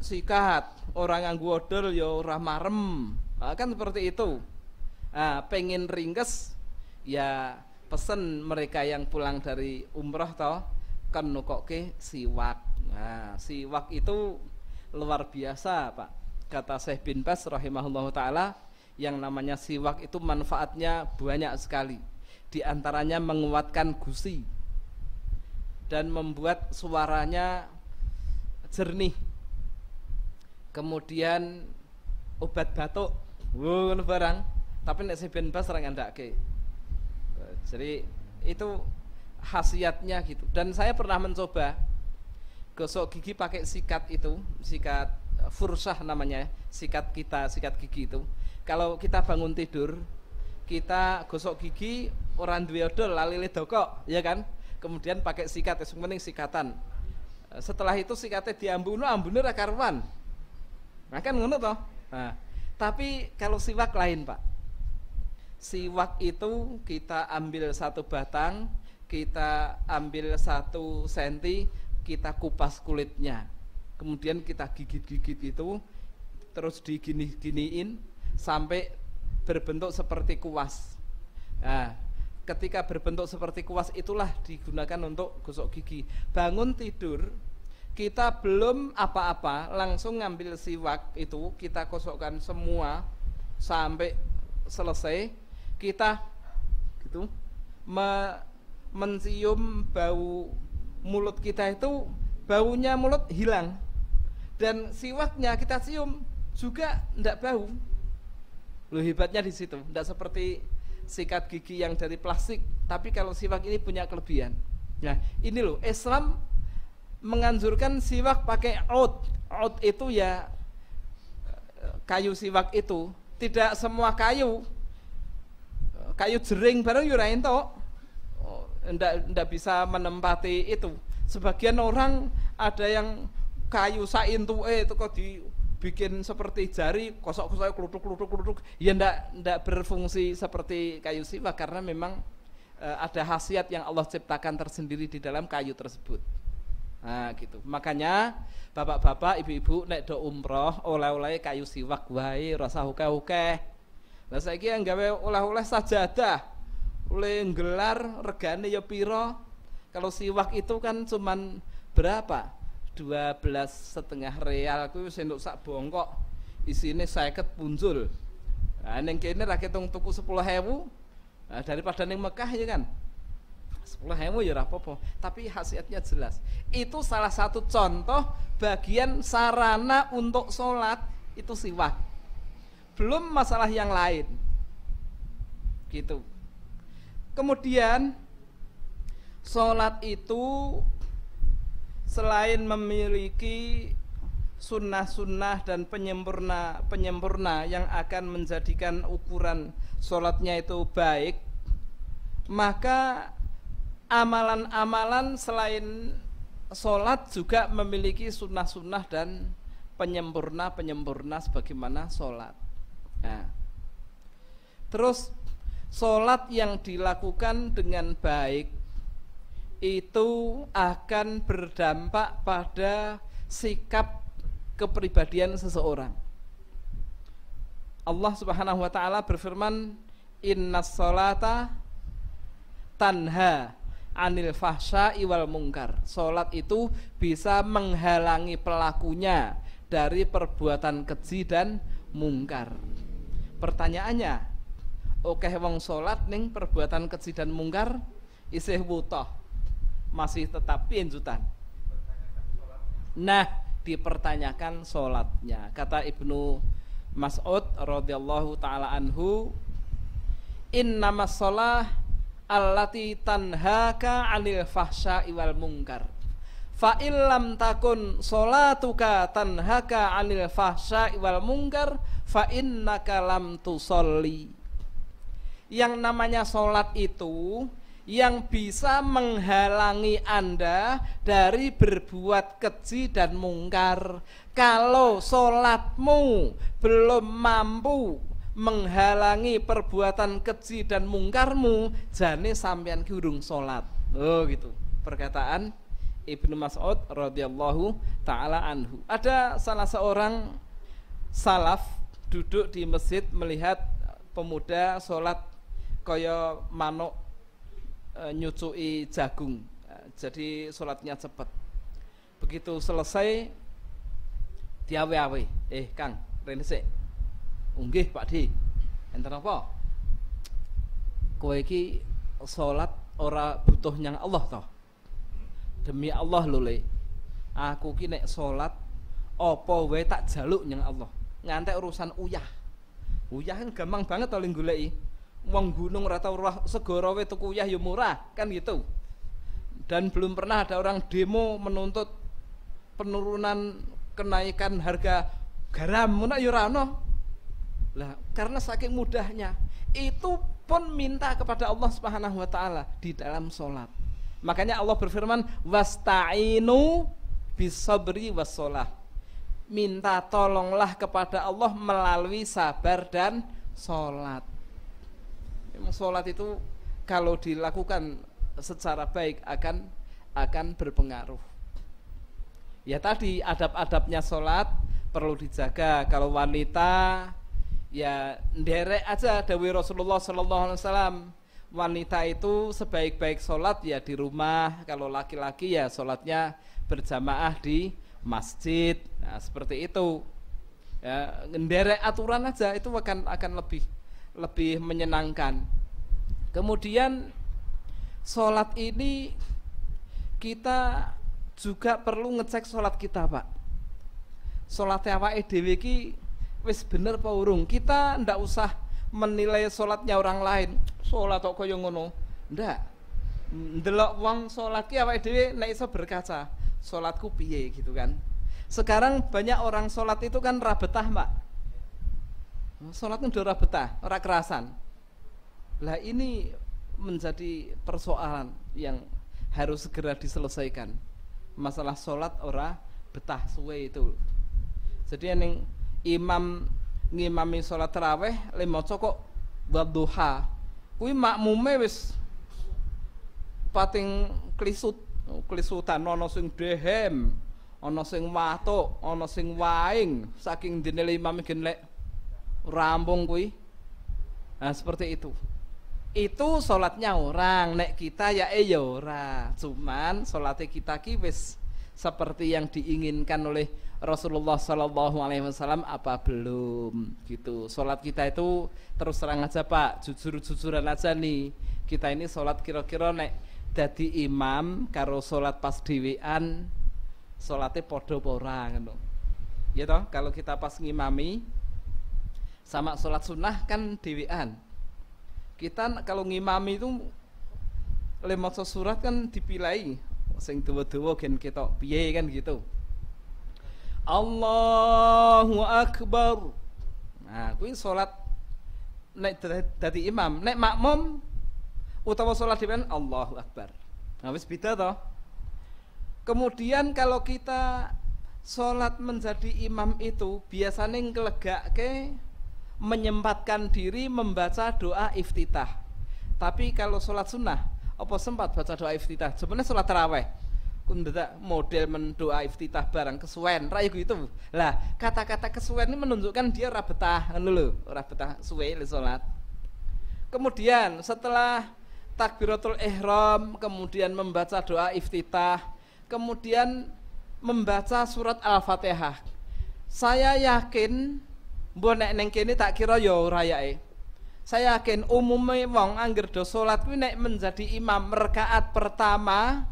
sikat, orang yang godol ya orang marem. Ah, kan seperti itu. Nah, pengen ringkes ya pesen mereka yang pulang dari umroh toh kan nukoke siwak. Nah, siwak itu luar biasa, Pak. Kata Syekh bin Bas rahimahullah taala yang namanya siwak itu manfaatnya banyak sekali. diantaranya menguatkan gusi dan membuat suaranya jernih kemudian obat batuk wow barang tapi nek seben bas serang ke. jadi itu khasiatnya gitu dan saya pernah mencoba gosok gigi pakai sikat itu sikat e, fursah namanya ya, sikat kita sikat gigi itu kalau kita bangun tidur kita gosok gigi orang dua odol lalile dokok ya kan kemudian pakai sikat yang penting sikatan e, setelah itu sikatnya diambunu ambune rakarwan karuan Nah kan ngono toh. Nah, tapi kalau siwak lain, Pak. Siwak itu kita ambil satu batang, kita ambil satu senti, kita kupas kulitnya. Kemudian kita gigit-gigit itu, terus digini-giniin sampai berbentuk seperti kuas. Nah, ketika berbentuk seperti kuas itulah digunakan untuk gosok gigi. Bangun tidur kita belum apa-apa langsung ngambil siwak itu kita kosokkan semua sampai selesai kita gitu me mencium bau mulut kita itu baunya mulut hilang dan siwaknya kita cium juga tidak bau Lu hebatnya di situ tidak seperti sikat gigi yang dari plastik tapi kalau siwak ini punya kelebihan nah ini loh Islam menganjurkan siwak pakai out. Out itu ya kayu siwak itu. Tidak semua kayu. Kayu jering barang yurain tok. Oh, ndak ndak bisa menempati itu. Sebagian orang ada yang kayu sain eh itu kok dibikin seperti jari kosok-kosok kelutuk-kelutuk-kelutuk ya ndak ndak berfungsi seperti kayu siwak karena memang eh, ada khasiat yang Allah ciptakan tersendiri di dalam kayu tersebut. Nah, gitu. Makanya bapak-bapak, ibu-ibu nek do umroh oleh-oleh kayu siwak wae rasa hukeh-hukeh. Lah saiki gawe oleh-oleh sajadah. Oleh gelar regane ya piro? Kalau siwak itu kan cuman berapa? 12 setengah real kuwi sendok sak bongkok. Isine 50 punjul. Nah, ning kene ra ketung tuku 10.000. Nah, daripada ning Mekah ya kan. Sepuluh hemu ya rapopo tapi khasiatnya jelas. Itu salah satu contoh bagian sarana untuk sholat itu siwak. Belum masalah yang lain. Gitu. Kemudian sholat itu selain memiliki sunnah-sunnah dan penyempurna-penyempurna yang akan menjadikan ukuran sholatnya itu baik, maka amalan-amalan selain sholat juga memiliki sunnah-sunnah dan penyempurna-penyempurna sebagaimana sholat. Nah. Terus sholat yang dilakukan dengan baik itu akan berdampak pada sikap kepribadian seseorang. Allah Subhanahu wa taala berfirman, Inna sholata tanha anil fahsya iwal mungkar. solat itu bisa menghalangi pelakunya dari perbuatan keji dan mungkar. Pertanyaannya, oke wong solat ning perbuatan keji dan mungkar isih wutoh masih tetap pinjutan Nah, dipertanyakan solatnya. Kata Ibnu Mas'ud radhiyallahu taala anhu, "Innamas sholat allati tanhaka 'anil fahsya wal mungkar Fa illam takun solatuka tanhaka 'anil fahsya wal mungkar fa innaka lam tusolli. Yang namanya solat itu yang bisa menghalangi Anda dari berbuat keji dan mungkar. Kalau solatmu belum mampu menghalangi perbuatan keji dan mungkarmu jane sampean kurung salat. Oh gitu. Perkataan Ibnu Mas'ud radhiyallahu taala anhu. Ada salah seorang salaf duduk di masjid melihat pemuda salat kaya manuk e, nyucui jagung. E, jadi salatnya cepat. Begitu selesai diawe-awe. Eh, Kang, rene sik Unggih Pak Di. Entar apa? Kowe iki salat ora butuh nyang Allah toh. Demi Allah lule. Aku ki nek salat apa wae tak jaluk nyang Allah. Ngantek urusan uyah. Uyah kan gampang banget to goleki. Wong gunung rata urah segara wae tuku uyah ya murah, kan gitu. Dan belum pernah ada orang demo menuntut penurunan kenaikan harga garam ngono Yurano. Ya lah, karena saking mudahnya itu pun minta kepada Allah Subhanahu wa taala di dalam salat. Makanya Allah berfirman wasta'inu bisabri wasolah. Minta tolonglah kepada Allah melalui sabar dan sholat. Memang sholat itu kalau dilakukan secara baik akan akan berpengaruh. Ya tadi adab-adabnya sholat perlu dijaga. Kalau wanita ya nderek aja Dewi Rasulullah Sallallahu Alaihi Wasallam wanita itu sebaik-baik sholat ya di rumah kalau laki-laki ya sholatnya berjamaah di masjid nah, seperti itu ya, nderek aturan aja itu akan akan lebih lebih menyenangkan kemudian sholat ini kita juga perlu ngecek sholat kita pak sholatnya apa dewi ki wis bener apa urung kita ndak usah menilai sholatnya orang lain sholat kok kaya ngono ndak ndelok wong sholat ki awake dhewe nek iso berkaca sholatku piye gitu kan sekarang banyak orang sholat itu kan betah mbak sholat kan udah betah ora kerasan lah ini menjadi persoalan yang harus segera diselesaikan masalah sholat ora betah suwe itu jadi yang imam ngimami sholat terawih lima cokok buat duha kui makmume wis pating klisut klisutan ana sing dehem onosing sing onosing sing waing saking dene imam gen lek rampung kui, nah seperti itu itu sholatnya orang nek kita ya e ya cuman sholatnya kita ki wis seperti yang diinginkan oleh Rasulullah Shallallahu Alaihi Wasallam apa belum gitu sholat kita itu terus terang aja pak jujur jujuran aja nih kita ini sholat kira-kira nek jadi imam karo sholat pas diwian sholatnya podo porang gitu ya toh kalau kita pas ngimami sama sholat sunnah kan diwian kita kalau ngimami itu lemot surat kan dipilai sing tuwa-tuwa gen ketok piye kan gitu. Allahu akbar. Nah, kuwi salat nek dadi imam, nek makmum utawa salat dhewean Allahu akbar. Nah, wis beda toh. Kemudian kalau kita sholat menjadi imam itu biasanya ke menyempatkan diri membaca doa iftitah. Tapi kalau sholat sunnah apa sempat baca doa iftitah sebenarnya sholat teraweh. kundedak model mendoa iftitah barang kesuwen rayu itu lah kata-kata kesuwen ini menunjukkan dia rabetah anu lulu, rabetah suwe le sholat kemudian setelah takbiratul ihram kemudian membaca doa iftitah kemudian membaca surat al-fatihah saya yakin bonek neng kene tak kira yo ya rayae saya yakin umumnya wong angger do salat kuwi nek menjadi imam rakaat pertama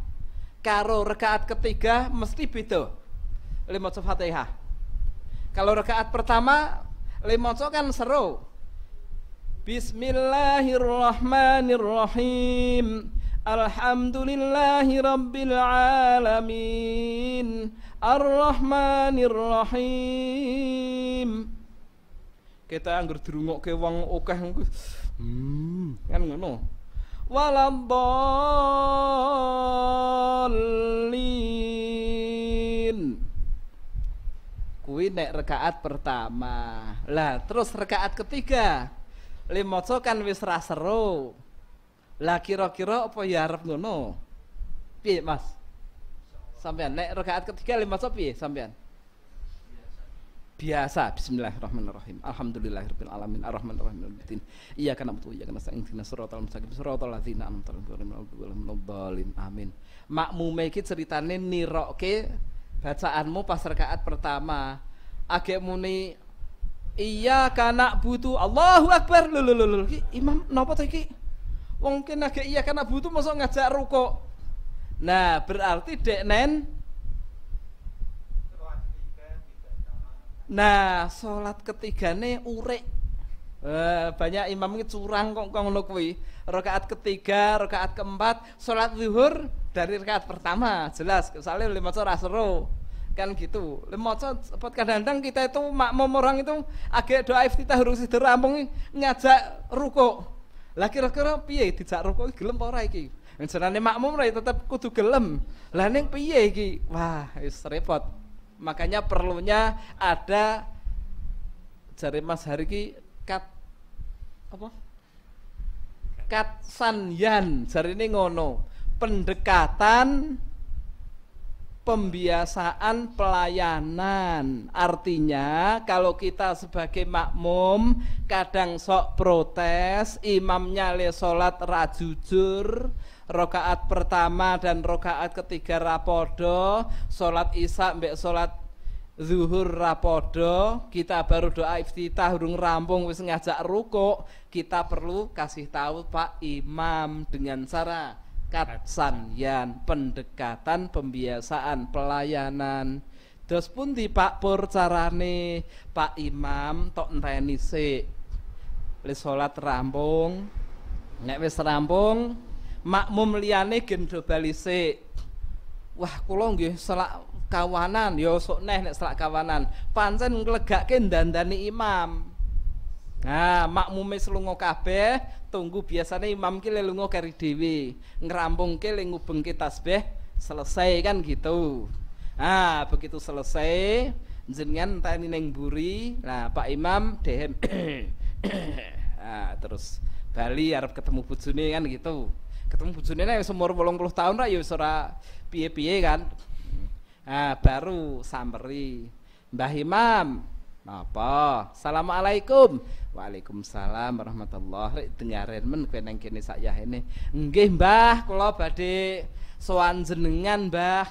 karo rakaat ketiga mesti beda. Lima Fatihah. Kalau rakaat pertama lima kan seru. Bismillahirrahmanirrahim. Alhamdulillahi Rabbil Alamin ar kita anggur ke wong oke hmm kan ngono bolin kui nek rekaat pertama lah terus rekaat ketiga limoco kan wis rasero seru lah kira-kira apa ya harap ngono piye mas sampean nek rekaat ketiga limoco piye sampean biasa bismillahirrahmanirrahim alhamdulillahirabbil alamin arrahmanirrahim kana iyyaka butuh Iya iyyaka nasta'in ihdinas siratal mustaqim siratal ladzina an'amta alaihim amin makmume iki ceritane nirokke bacaanmu pas rakaat pertama agek muni iya kana butuh Allahu akbar lho lho lho imam napa to iki wong kene agek iya kana butuh mosok ngajak ruko nah berarti dek nen Nah, salat ketigane urek. Eh, banyak imam curang kok kok ngono kuwi. Rakaat ketiga, rakaat keempat, solat zuhur dari rakaat pertama, jelas. Soalnya lima cara seru kan gitu lima lemoco kadang-kadang kita itu makmum orang itu agak doa iftitah huruf rampung ngajak ruko lah kira-kira piye dijak ruko gelem apa ora iki jenenge makmum ra tetep kudu gelem lah ning piye iki wah wis repot Makanya perlunya ada jari Mas Hariki kat apa? Kat sanyan, jari ini ngono. Pendekatan pembiasaan pelayanan. Artinya kalau kita sebagai makmum kadang sok protes, imamnya le salat rajujur rokaat pertama dan rokaat ketiga rapodo Sholat isya mbek sholat zuhur rapodo Kita baru doa iftitah urung rampung wis ngajak ruko Kita perlu kasih tahu Pak Imam dengan cara katsanyan pendekatan pembiasaan pelayanan Terus pun di Pak Pur carane Pak Imam tok enteni sik. Wis salat rampung. Nek wis rampung makmum liyane gen do balise wah kula nggih selak kawanan ya sok neh nek selak kawanan pancen nglegake dandani imam Nah, makmume selunga kabeh, tunggu biasanya imam ki lunga kari dhewe, ngrampungke le ngubengke tasbih, selesai kan gitu. Nah, begitu selesai, jenengan tani neng buri, nah Pak Imam dehem. nah, terus Bali harap ketemu bojone kan gitu ketemu bojone nek umur 80 tahun ra ya ora piye-piye kan. Nah, baru samberi. Mbah Imam, apa? Assalamualaikum. Waalaikumsalam warahmatullahi Rek dengaren men kowe nang kene sak ini. Nggih, Mbah, kula badhe sowan jenengan, Mbah.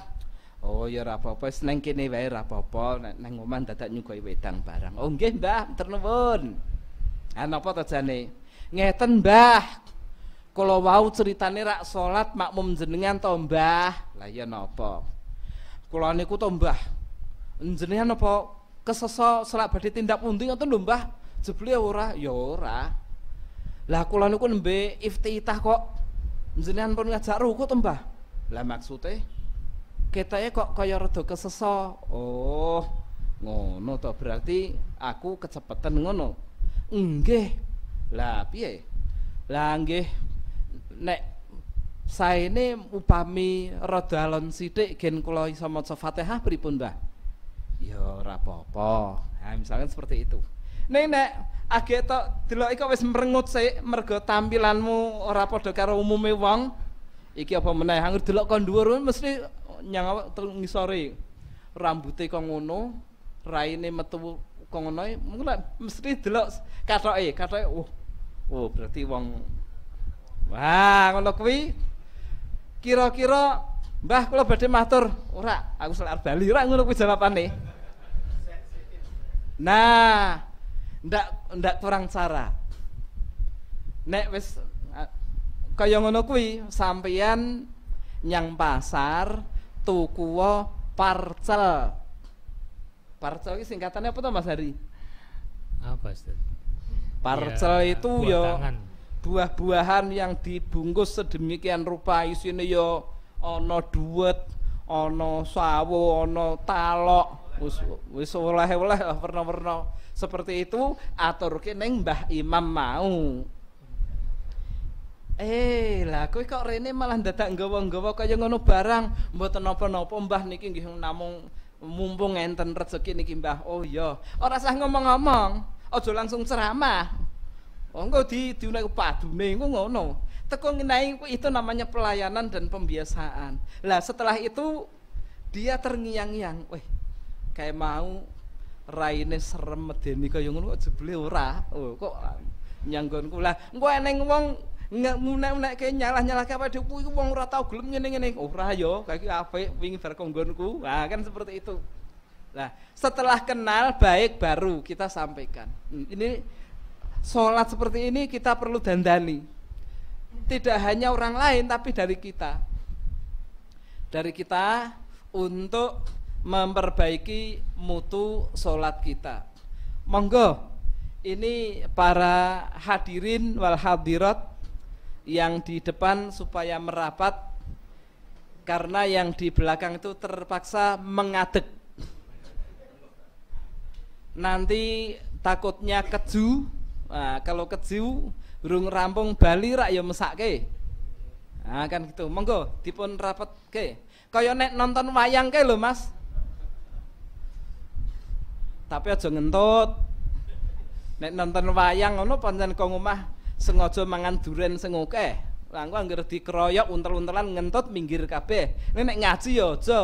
Oh ya ora apa-apa, seneng kene wae ora apa-apa, nang omah dadak nyugoi wedang barang. Oh nggih, Mbah, matur nuwun. Ah apa tajane? Ngeten, Mbah kalau wau ceritane rak salat makmum jenengan tombah lah ya napa kula niku tombah jenengan nopo kesesa selak badhe tindak pundi ngoten lho Mbah jebule ya ora ya ora lah kula niku nembe iftitah kok jenengan pun ngajak ruku to Mbah lah maksude ketoke kok kaya rada kesesa oh ngono to berarti aku kecepatan ngono nggih lah piye lah nggih nek ini upami rada alon ken gen kula iso maca Fatihah pripun Mbah? Ya ora apa-apa. misalkan seperti itu. Ning nek agek tok deloki kok wis mrengut sik mergo tampilanmu ora padha karo umume wong. Iki apa meneh anggere delok kon dhuwur mesti nyang awak ngisore. Rambute kok ngono, raine metu kok ngono, mesti delok katoke, katoke oh. Oh, berarti wong Wah, ngono kuwi kira-kira Mbah kula badhe matur, ora aku selar Bali, ora ngono kuwi jawabane. Nah, ndak ndak kurang cara. Nek wis eh, kaya ngono kuwi sampeyan nyang pasar tuku parcel. Parcel iki singkatannya apa to Mas Hari? Apa, Ustaz? Parcel ya, itu yo. Ya tangan buah-buahan yang dibungkus sedemikian rupa isine yo ya ana duwet, ana sawo, ana talok, wis wis oleh-oleh werna-werna. Seperti itu aturke ning Mbah Imam mau. Eh, lah kowe kok rene malah dadak nggawa-nggawa kaya ngono barang, mboten napa-napa Mbah niki nggih namung mumpung enten rezeki niki Mbah. Oh iya, ora usah ngomong-ngomong. Aja langsung ceramah. Oh, engko di diunek padune engko ngono. Teko ngenai itu namanya pelayanan dan pembiasaan. Lah setelah itu dia terngiang-ngiang, weh kayak mau raine serem medeni kaya ngono kok jebule ora. Oh, kok nyanggonku lah. Engko eneng wong ngunek kayak nyalah-nyalahke apa dhewe iku wong ora tau gelem ngene-ngene. Ora ya, kaya iki apik wingi bar konggonku. Nah, kan seperti itu. Nah, setelah kenal baik baru kita sampaikan. Hmm, ini sholat seperti ini kita perlu dandani. Tidak hanya orang lain tapi dari kita. Dari kita untuk memperbaiki mutu sholat kita. Monggo, ini para hadirin wal hadirat yang di depan supaya merapat karena yang di belakang itu terpaksa mengadek. Nanti takutnya keju Nah, kalau keju rung rampung Bali rak ya mesake. Nah, kan gitu. Monggo dipun rapat ke. Kaya nek nonton wayang ke lho, Mas. Tapi aja ngentut. Nek nonton wayang ngono pancen kok omah sengaja mangan duren sing akeh. Lah kok anggere dikeroyok untel-untelan ngentut minggir kabeh. Nek ngaji ya aja.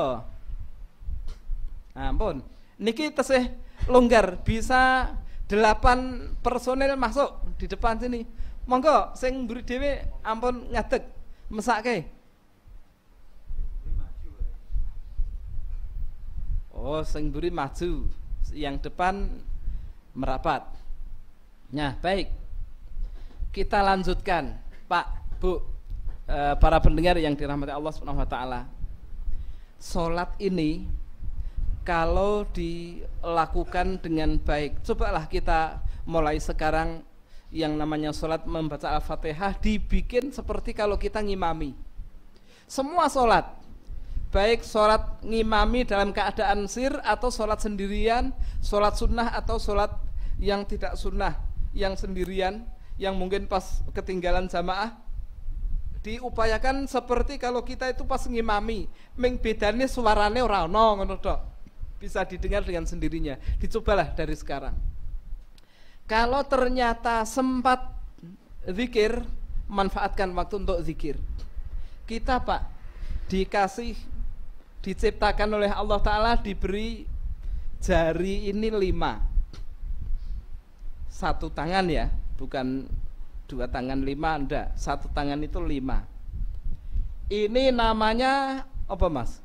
Ampun. Niki tesih longgar bisa delapan personel masuk di depan sini. Monggo sing mburi dhewe ampun ngadeg mesake. Oh, sing mburi maju, yang depan merapat. Nah, baik. Kita lanjutkan, Pak, Bu, eh, para pendengar yang dirahmati Allah Subhanahu wa taala. Salat ini kalau dilakukan dengan baik. Cobalah kita mulai sekarang yang namanya sholat membaca Al-Fatihah dibikin seperti kalau kita ngimami. Semua sholat, baik sholat ngimami dalam keadaan sir atau sholat sendirian, sholat sunnah atau sholat yang tidak sunnah, yang sendirian, yang mungkin pas ketinggalan jamaah, diupayakan seperti kalau kita itu pas ngimami ming suaranya orang orang bisa didengar dengan sendirinya. Dicobalah dari sekarang. Kalau ternyata sempat zikir, manfaatkan waktu untuk zikir. Kita Pak, dikasih, diciptakan oleh Allah Ta'ala, diberi jari ini lima. Satu tangan ya, bukan dua tangan lima, enggak. Satu tangan itu lima. Ini namanya apa mas?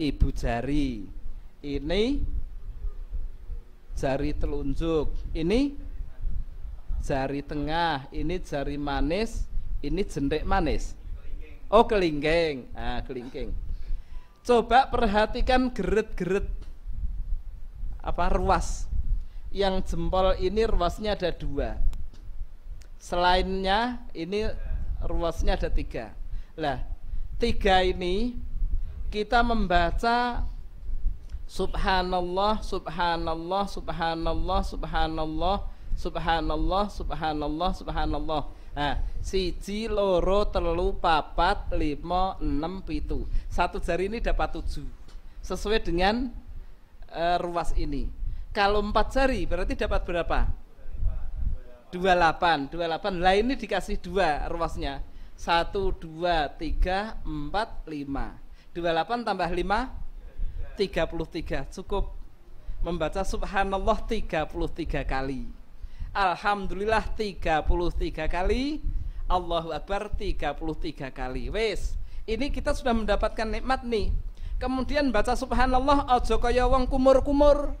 Ibu jari ini jari telunjuk ini jari tengah ini jari manis ini jendek manis oh kelingking ah kelingking coba perhatikan geret-geret apa ruas yang jempol ini ruasnya ada dua selainnya ini ruasnya ada tiga lah tiga ini kita membaca Subhanallah, subhanallah, subhanallah, subhanallah, subhanallah, subhanallah, subhanallah. Nah, siji, loro, telu, papat, lima, enam, pitu. Satu jari ini dapat tujuh. Sesuai dengan uh, ruas ini. Kalau empat jari berarti dapat berapa? Dua delapan, dua delapan. Lah ini dikasih dua ruasnya. satu dua tiga empat lima dua delapan tambah lima. 33 cukup membaca subhanallah 33 kali alhamdulillah 33 kali Allahu akbar 33 kali wes ini kita sudah mendapatkan nikmat nih kemudian baca subhanallah ojo kaya wong kumur-kumur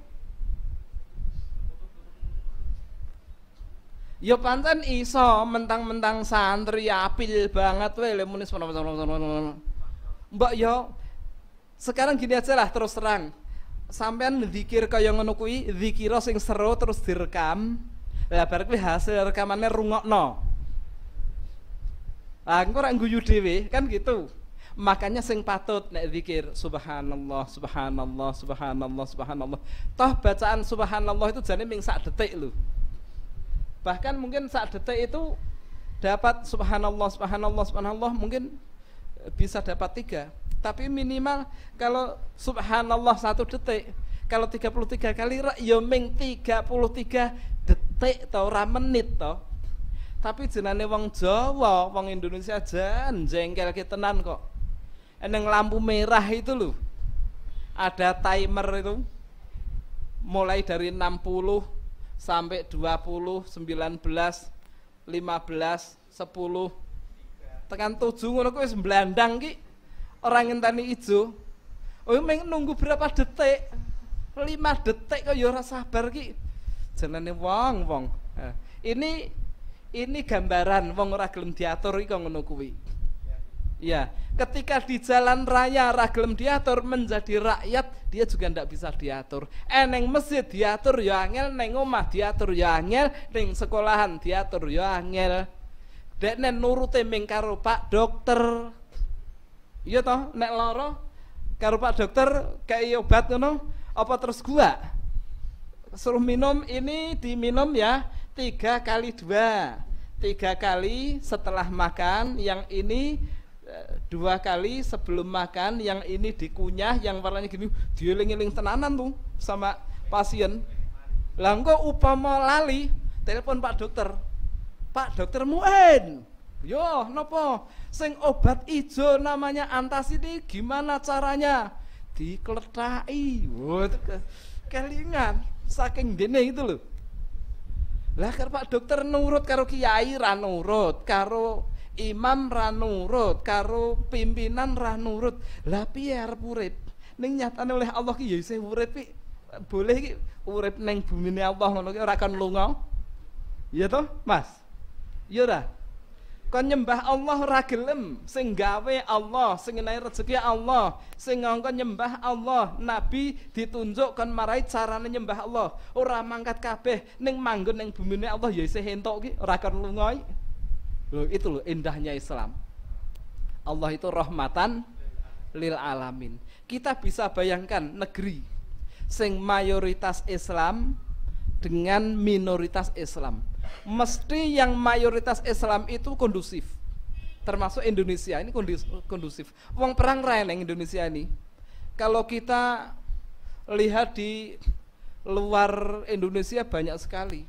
Ya pantan iso mentang-mentang santri apil banget wae lemunis Mbak yo ya, sekarang gini aja lah terus terang. Sampean zikir kaya ngono kuwi, zikira sing seru terus direkam. ya berarti kuwi hasil rekamannya rungokno. Lah engko ora guyu dhewe, kan gitu. Makanya sing patut nek zikir subhanallah, subhanallah, subhanallah, subhanallah. Toh bacaan subhanallah itu jane ming sak detik lho. Bahkan mungkin sak detik itu dapat subhanallah, subhanallah, subhanallah mungkin bisa dapat tiga tapi minimal kalau subhanallah satu detik kalau 33 kali rak ya ming 33 detik atau ora menit to tapi jenane wong Jawa wong Indonesia jan jengkel tenan kok eneng lampu merah itu loh ada timer itu mulai dari 60 sampai 20 19 15 10 tekan 7 ngono kuwi blandang ki orang tani itu, Oh, meng nunggu berapa detik? lima detik kok ya sabar ki. Jenenge wong-wong. Eh, ini ini gambaran wong ora gelem diatur iki kok ngono kuwi. Ya, ketika di jalan raya raglem diatur menjadi rakyat, dia juga ndak bisa diatur. Eneng eh, masjid diatur ya angel, neng omah diatur ya angel, neng sekolahan diatur ya angel. Dek neng nurute ming Pak Dokter, Iya toh, nek loro karo Pak dokter kayak iya obat ngono apa terus gua suruh minum ini diminum ya tiga kali dua tiga kali setelah makan yang ini eh, dua kali sebelum makan yang ini dikunyah yang warnanya gini dieling-eling tenanan tuh sama pasien langko upama lali telepon pak dokter pak dokter muen Yo, nopo? Sing obat ijo namanya ini gimana caranya? Dikeletai. Wah, ke kelingan saking dene itu loh. Lah karo Pak dokter nurut karo kiai ranurut karo imam ranurut karo pimpinan ranurut. nurut. Lah piye arep urip? Ning nyatane oleh Allah ki ya isih urip boleh ki urip neng bumine Allah ngono ki ora kon lunga. Iya toh, Mas? Iya ora? Kon nyembah Allah ora gelem, sing gawe Allah, sing ngenai rezeki Allah, sing ngongkon nyembah Allah. Nabi ditunjuk kon marai carane nyembah Allah. Ora mangkat kabeh ning manggon ning bumine Allah ya isih entuk ki, ora kon lunga. itu loh indahnya Islam. Allah itu rahmatan lil alamin. Kita bisa bayangkan negeri sing mayoritas Islam dengan minoritas Islam. Mesti yang mayoritas Islam itu kondusif. Termasuk Indonesia ini kondusif. uang perang yang Indonesia ini. Kalau kita lihat di luar Indonesia banyak sekali.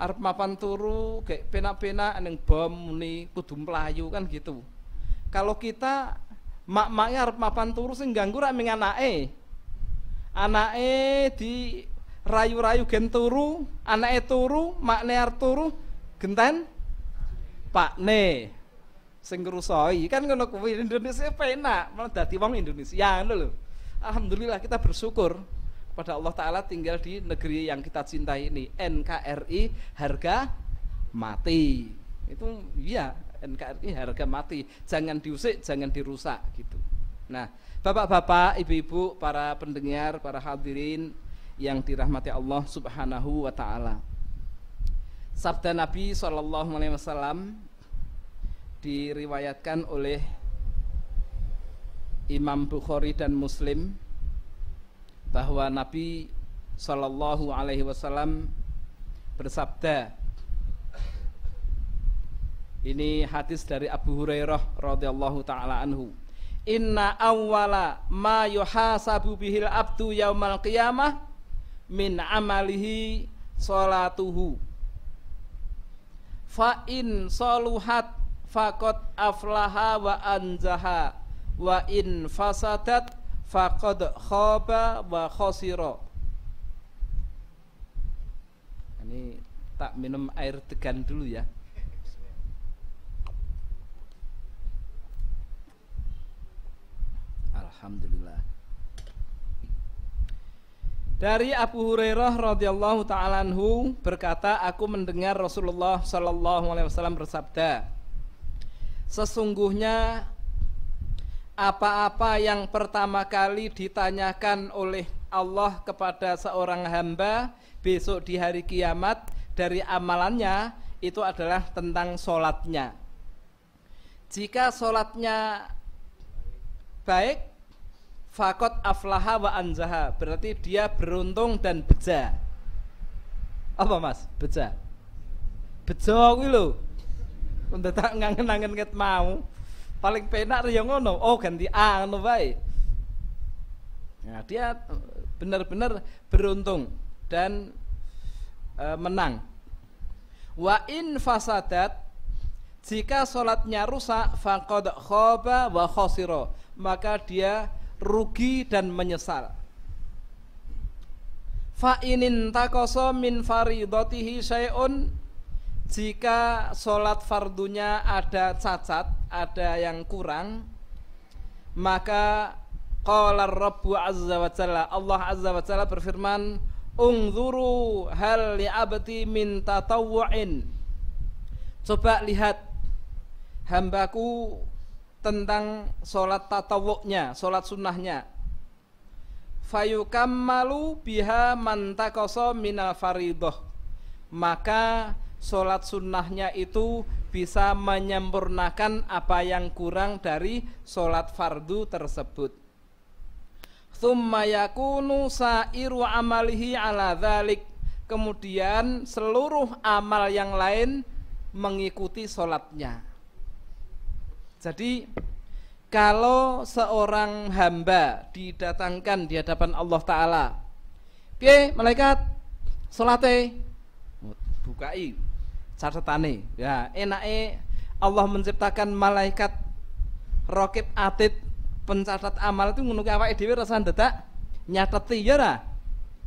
Arab mapan turu, kayak pena-pena, neng bom, nih kudu melayu kan gitu. Kalau kita mak-maknya Arab mapan turu sing ganggu rak menganake. Anake di rayu-rayu gen turu, anake turu, makne arep turu, genten pakne. Sing ngrusoi kan ngono kuwi Indonesia penak, malah dadi wong Indonesia ya, ngono lho. Alhamdulillah kita bersyukur pada Allah taala tinggal di negeri yang kita cintai ini. NKRI harga mati. Itu iya, NKRI harga mati. Jangan diusik, jangan dirusak gitu. Nah, Bapak-bapak, ibu-ibu, para pendengar, para hadirin yang dirahmati Allah Subhanahu wa taala. Sabda Nabi Shallallahu alaihi wasallam diriwayatkan oleh Imam Bukhari dan Muslim bahwa Nabi Shallallahu alaihi wasallam bersabda ini hadis dari Abu Hurairah radhiyallahu taala anhu. Inna awwala ma yuhasabu bihil abdu yaumal qiyamah min amalihi sholatuhu. fa in saluhat faqad aflaha wa anzaha wa in fasadat fakod khaba wa khosiro ini tak minum air tegan dulu ya Alhamdulillah dari Abu Hurairah radhiyallahu taala anhu berkata, aku mendengar Rasulullah shallallahu alaihi wasallam bersabda, sesungguhnya apa-apa yang pertama kali ditanyakan oleh Allah kepada seorang hamba besok di hari kiamat dari amalannya itu adalah tentang sholatnya. Jika sholatnya baik, fakot aflaha wa anzaha berarti dia beruntung dan beja apa mas beja beja kuwi lo untuk tak ngangen ngangen ket mau paling penak yang ngono oh ganti A ngono baik nah dia eh, benar-benar beruntung dan e, menang wa in fasadat jika sholatnya rusak fakod khoba wa khosiro maka dia rugi dan menyesal. Fa'inin takoso min faridotihi syai'un jika sholat fardunya ada cacat, ada yang kurang, maka qala Rabbu Azza wa Jalla, Allah Azza wa Jalla berfirman, "Ungzuru hal li'abati min tatawu'in Coba lihat hambaku tentang sholat tatawuknya, sholat sunnahnya. malu biha mantakoso minal faridoh. Maka sholat sunnahnya itu bisa menyempurnakan apa yang kurang dari sholat fardu tersebut. Thumma yakunu sa'iru amalihi ala dhalik. Kemudian seluruh amal yang lain mengikuti sholatnya jadi kalau seorang hamba didatangkan di hadapan Allah Ta'ala Oke, malaikat Solate Bukai Catatane Ya, enaknya Allah menciptakan malaikat Rokib atid Pencatat amal itu menunggu apa dewi rasanya tidak Nyatati ya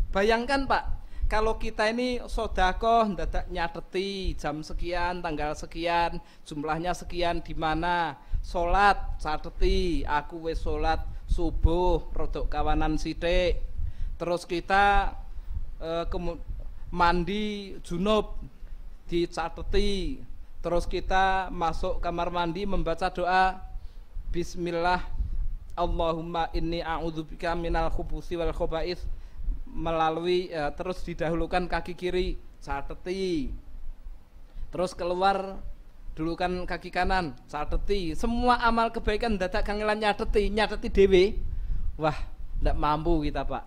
Bayangkan pak kalau kita ini sodako dadak nyateti jam sekian tanggal sekian jumlahnya sekian di mana sholat terti aku wes solat subuh rodok kawanan sidik terus kita e, mandi junub dicateti terus kita masuk kamar mandi membaca doa bismillah Allahumma inni a'udzubika minal khubusi wal khubais melalui e, terus didahulukan kaki kiri sarteti terus keluar dulukan kaki kanan sarteti semua amal kebaikan datang kangelan nyateti nyateti dewe wah tidak mampu kita pak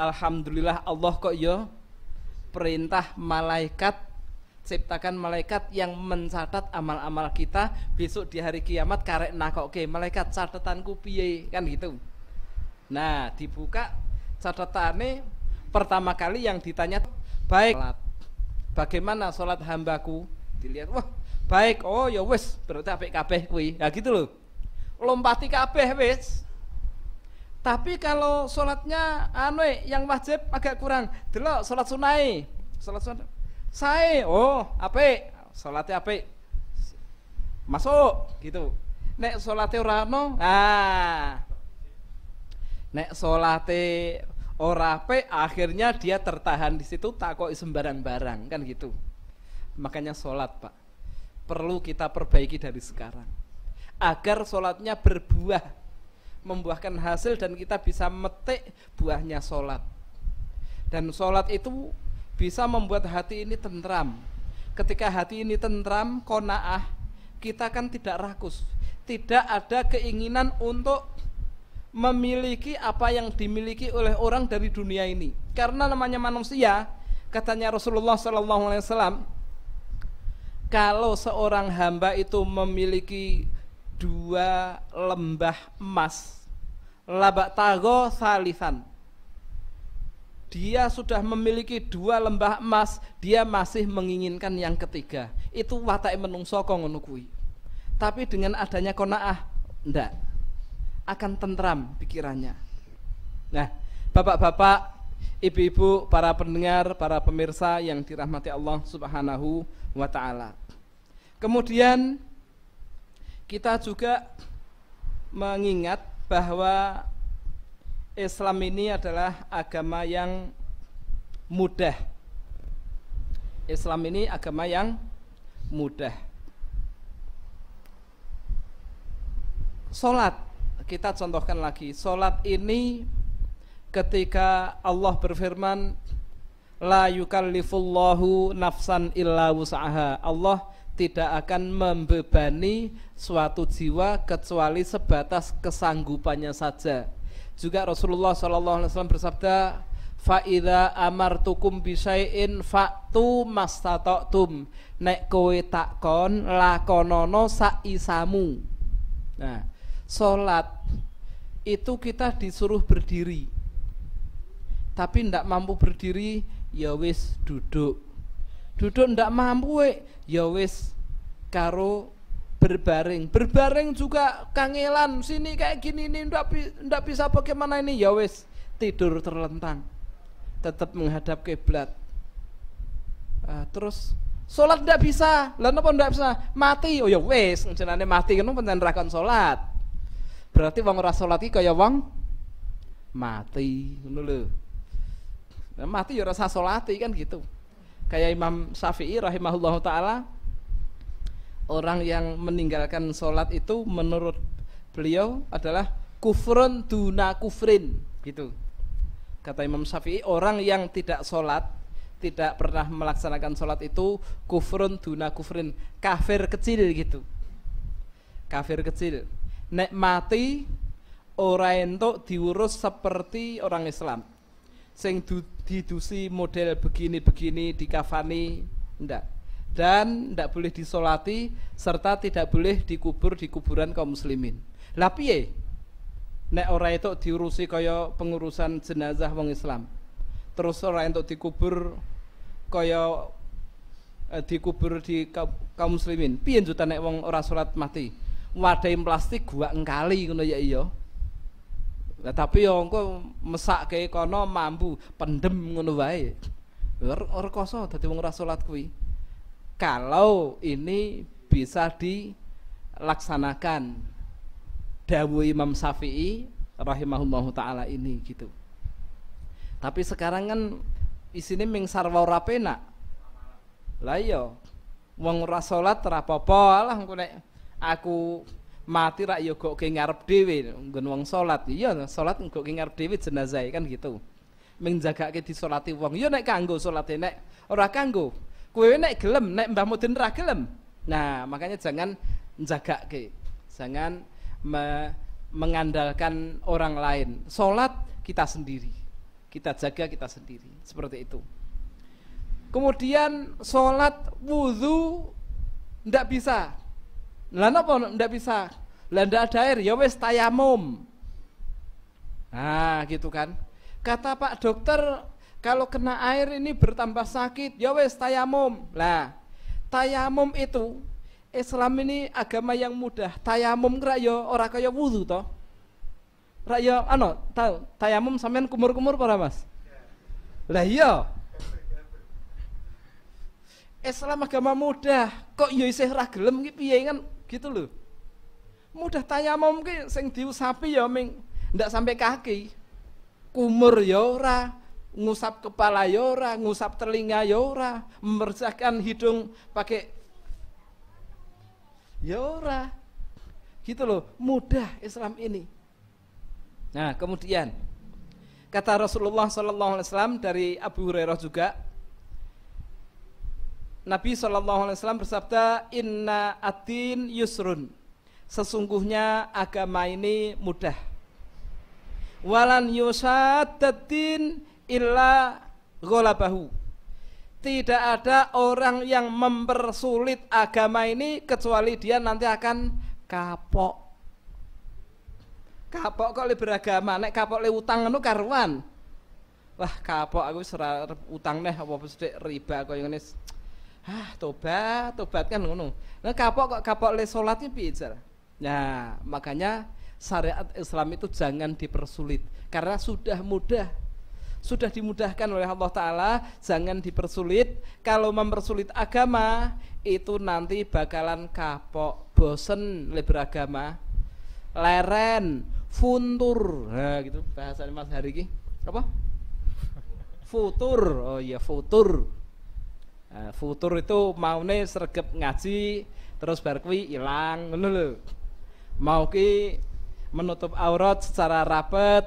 alhamdulillah Allah kok yo ya perintah malaikat ciptakan malaikat yang mencatat amal-amal kita besok di hari kiamat karek nakoke malaikat catatanku piye kan gitu nah dibuka Catatane pertama kali yang ditanya baik sholat. Bagaimana sholat hambaku? Dilihat, wah, baik. Oh, ya wes berarti apik kabeh kui Ya nah, gitu loh. Lompati kabeh wes Tapi kalau sholatnya anu yang wajib agak kurang. Delok sholat sunai, sholat sunai. Saya, oh apik, sholatnya apik. Masuk gitu. Nek sholatnya rano, ah nek solate ora pe akhirnya dia tertahan di situ tak kok sembarang barang kan gitu makanya sholat pak perlu kita perbaiki dari sekarang agar sholatnya berbuah membuahkan hasil dan kita bisa metik buahnya sholat dan sholat itu bisa membuat hati ini tentram ketika hati ini tentram konaah kita kan tidak rakus tidak ada keinginan untuk memiliki apa yang dimiliki oleh orang dari dunia ini. Karena namanya manusia, katanya Rasulullah saw kalau seorang hamba itu memiliki dua lembah emas, labak tago salisan, dia sudah memiliki dua lembah emas, dia masih menginginkan yang ketiga. Itu watak menungso kongonukui. Tapi dengan adanya konaah, ndak akan tentram pikirannya. Nah, bapak-bapak, ibu-ibu, para pendengar, para pemirsa yang dirahmati Allah Subhanahu wa taala. Kemudian kita juga mengingat bahwa Islam ini adalah agama yang mudah. Islam ini agama yang mudah. Salat kita contohkan lagi Solat ini ketika Allah berfirman La yukallifullahu nafsan illa wus'aha Allah tidak akan membebani suatu jiwa kecuali sebatas kesanggupannya saja. Juga Rasulullah sallallahu Alaihi Wasallam bersabda, Faida amartukum bisain faktu mastata'tum nek kowe takon lakonono isamu Nah, sholat itu kita disuruh berdiri tapi ndak mampu berdiri ya wis duduk duduk ndak mampu we, ya wis karo berbaring berbaring juga kangelan sini kayak gini ini ndak ndak bisa bagaimana ini ya wis tidur terlentang tetap menghadap kiblat uh, terus sholat ndak bisa lalu pun ndak bisa mati oh ya wis mati kan tidak rakon sholat Berarti wong ora salat iki kaya wong mati, ngono lho. mati ya rasa salat kan gitu. Kayak Imam Syafi'i rahimahullah taala orang yang meninggalkan sholat itu menurut beliau adalah kufrun duna kufrin gitu kata Imam Syafi'i orang yang tidak sholat tidak pernah melaksanakan sholat itu kufrun duna kufrin kafir kecil gitu kafir kecil nek mati ora entuk diurus seperti orang Islam sing didusi model begini-begini di dikafani ndak dan ndak boleh disolati serta tidak boleh dikubur di kuburan kaum muslimin lah piye nek ora itu diurusi kaya pengurusan jenazah wong Islam terus ora itu dikubur kaya eh, dikubur di kaum muslimin piye juta nek wong ora salat mati wadahi plastik gua engkali ngono ya iyo, Nah, tapi yo ya engko mesake kono mampu pendem ngono wae. Ora koso dadi wong ora salat kuwi. Kalau ini bisa dilaksanakan dawuh Imam Syafi'i rahimahullahu taala ini gitu. Tapi sekarang kan isine ming sarwa ora penak. Lah iya, wong ora salat ora apa-apa lah engko nek aku mati rak yo gokke ngarep dhewe nggon wong salat iya salat kok ngarep dhewe jenazah kan gitu solat disolati wong yo iya, nek kanggo salate nek ora kanggo kowe nek gelem nek mbah mudin ra gelem nah makanya jangan ke, jangan me mengandalkan orang lain solat kita sendiri kita jaga kita sendiri seperti itu kemudian solat wudhu ndak bisa lah napa ndak bisa? Lah ndak ada air, ya wis tayamum. Nah, gitu kan. Kata Pak dokter, kalau kena air ini bertambah sakit, ya wis tayamum. Lah, tayamum itu Islam ini agama yang mudah. Tayamum ora ya ora kaya wudu toh. Raya ano, tahu tayamum sampean kumur-kumur para Mas? Lah iya. Islam agama mudah. Kok ya isih ora gelem iki piye kan Gitu loh. Mudah tanya mungkin sing diusapi ya ming ndak sampai kaki. Kumur yora ya ngusap kepala yora ya ngusap telinga yora ya membersihkan hidung pakai yora Gitu loh, mudah Islam ini. Nah, kemudian kata Rasulullah SAW dari Abu Hurairah juga Nabi SAW bersabda, Inna atin yusrun. Sesungguhnya agama ini mudah. Walan yusadatin illa gholabahu. Tidak ada orang yang mempersulit agama ini kecuali dia nanti akan kapok. Kapok kok le beragama, nek kapok le utang anu karuan. Wah kapok aku serah utang deh apa sedek riba kau yang ini ah tobat tobat kan ngono nah kapok kok kapok le solatnya pijar nah ya, makanya syariat Islam itu jangan dipersulit karena sudah mudah sudah dimudahkan oleh Allah Ta'ala jangan dipersulit kalau mempersulit agama itu nanti bakalan kapok bosen le beragama leren funtur nah gitu bahasa Mas Hari ini apa futur oh iya futur Eh, futur itu mau nih sergap ngaji terus bar hilang ilang Mau ki menutup aurat secara rapet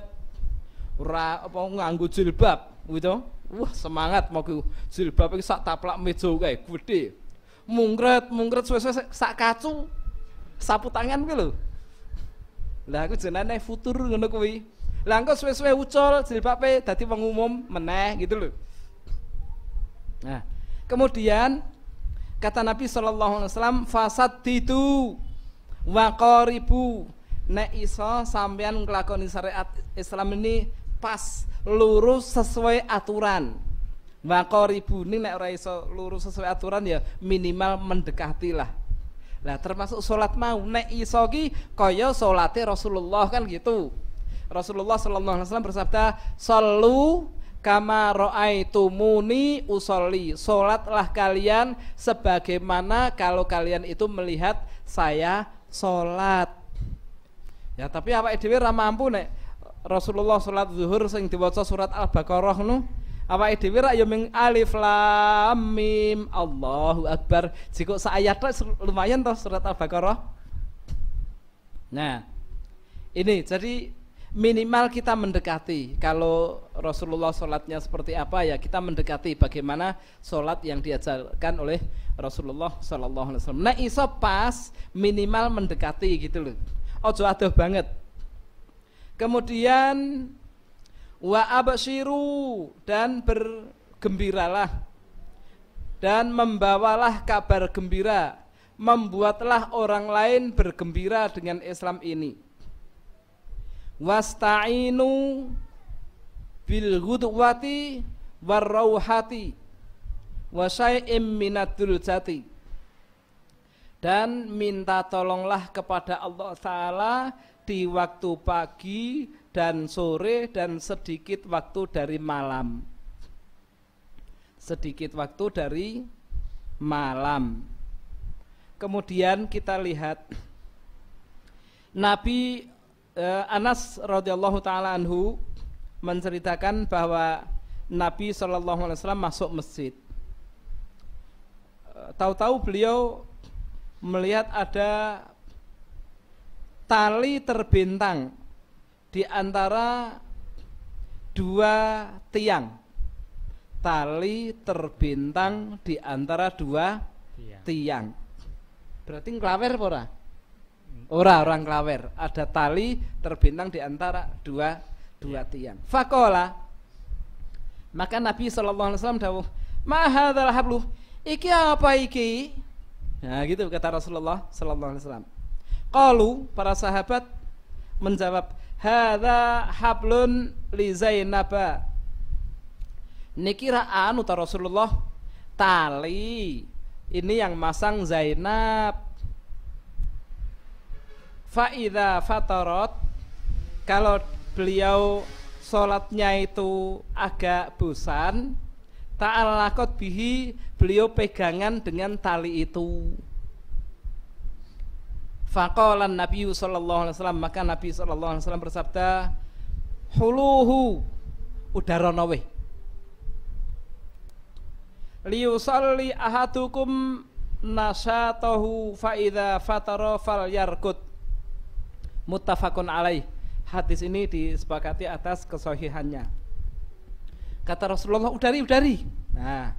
ora apa nganggu jilbab gitu. Wah, semangat mau ki jilbab ini sak taplak mejo kayak gede. Mungret, mungret sesuatu sak kacu sapu tangan gitu Lah aku nih futur ngono kuwi. Lah sesuatu ucol suwe ucul tadi pengumum menek meneh gitu loh. Nah, Kemudian kata Nabi Shallallahu Alaihi Wasallam, fasad itu wakoribu nek iso sampean ngelakoni syariat Islam ini pas lurus sesuai aturan wakoribu ini nek ora iso lurus sesuai aturan ya minimal mendekati lah lah termasuk sholat mau nek iso ki koyo sholatnya Rasulullah kan gitu Rasulullah Shallallahu Alaihi Wasallam bersabda, "Solu kama ro'aitumuni usolli solatlah kalian sebagaimana kalau kalian itu melihat saya solat ya tapi apa dhewe ra mampu nek Rasulullah solat zuhur sing diwaca surat Al-Baqarah nu apa dhewe ra ya ming alif lam mim Allahu akbar jika seayat lumayan toh surat Al-Baqarah nah ini jadi minimal kita mendekati. Kalau Rasulullah sholatnya seperti apa ya kita mendekati bagaimana sholat yang diajarkan oleh Rasulullah Shallallahu Alaihi Wasallam. Nah iso pas minimal mendekati gitu loh. Ojo aduh banget. Kemudian wa abshiru dan bergembiralah dan membawalah kabar gembira membuatlah orang lain bergembira dengan Islam ini wasta'inu bil ghudwati warauhati wa syai'im jati dan minta tolonglah kepada Allah Ta'ala di waktu pagi dan sore dan sedikit waktu dari malam sedikit waktu dari malam kemudian kita lihat Nabi Eh, Anas radhiyallahu taala anhu menceritakan bahwa Nabi saw masuk masjid. Eh, tahu-tahu beliau melihat ada tali terbintang di antara dua tiang. Tali terbintang di antara dua tiang. tiang. Berarti ngelawer pora? Ora orang klawer. Ada tali terbintang di antara dua dua iya. tiang. Fakola. Maka Nabi Shallallahu Alaihi Wasallam dawuh, mahadal hablu. Iki apa iki? Nah gitu kata Rasulullah Shallallahu Alaihi Wasallam. Kalu para sahabat menjawab, hada hablun li zainab. Nikira anu, ta Rasulullah tali ini yang masang Zainab faida fatorot kalau beliau sholatnya itu agak bosan ta'alakot bihi beliau pegangan dengan tali itu Fakolan Nabi Sallallahu Alaihi Wasallam maka Nabi Sallallahu Alaihi Wasallam bersabda, huluhu udaronawe. Liusalli ahadukum nasatahu faida fataro fal yarkut muttafaqun alaih. Hadis ini disepakati atas kesohihannya. Kata Rasulullah, udari, udari. Nah,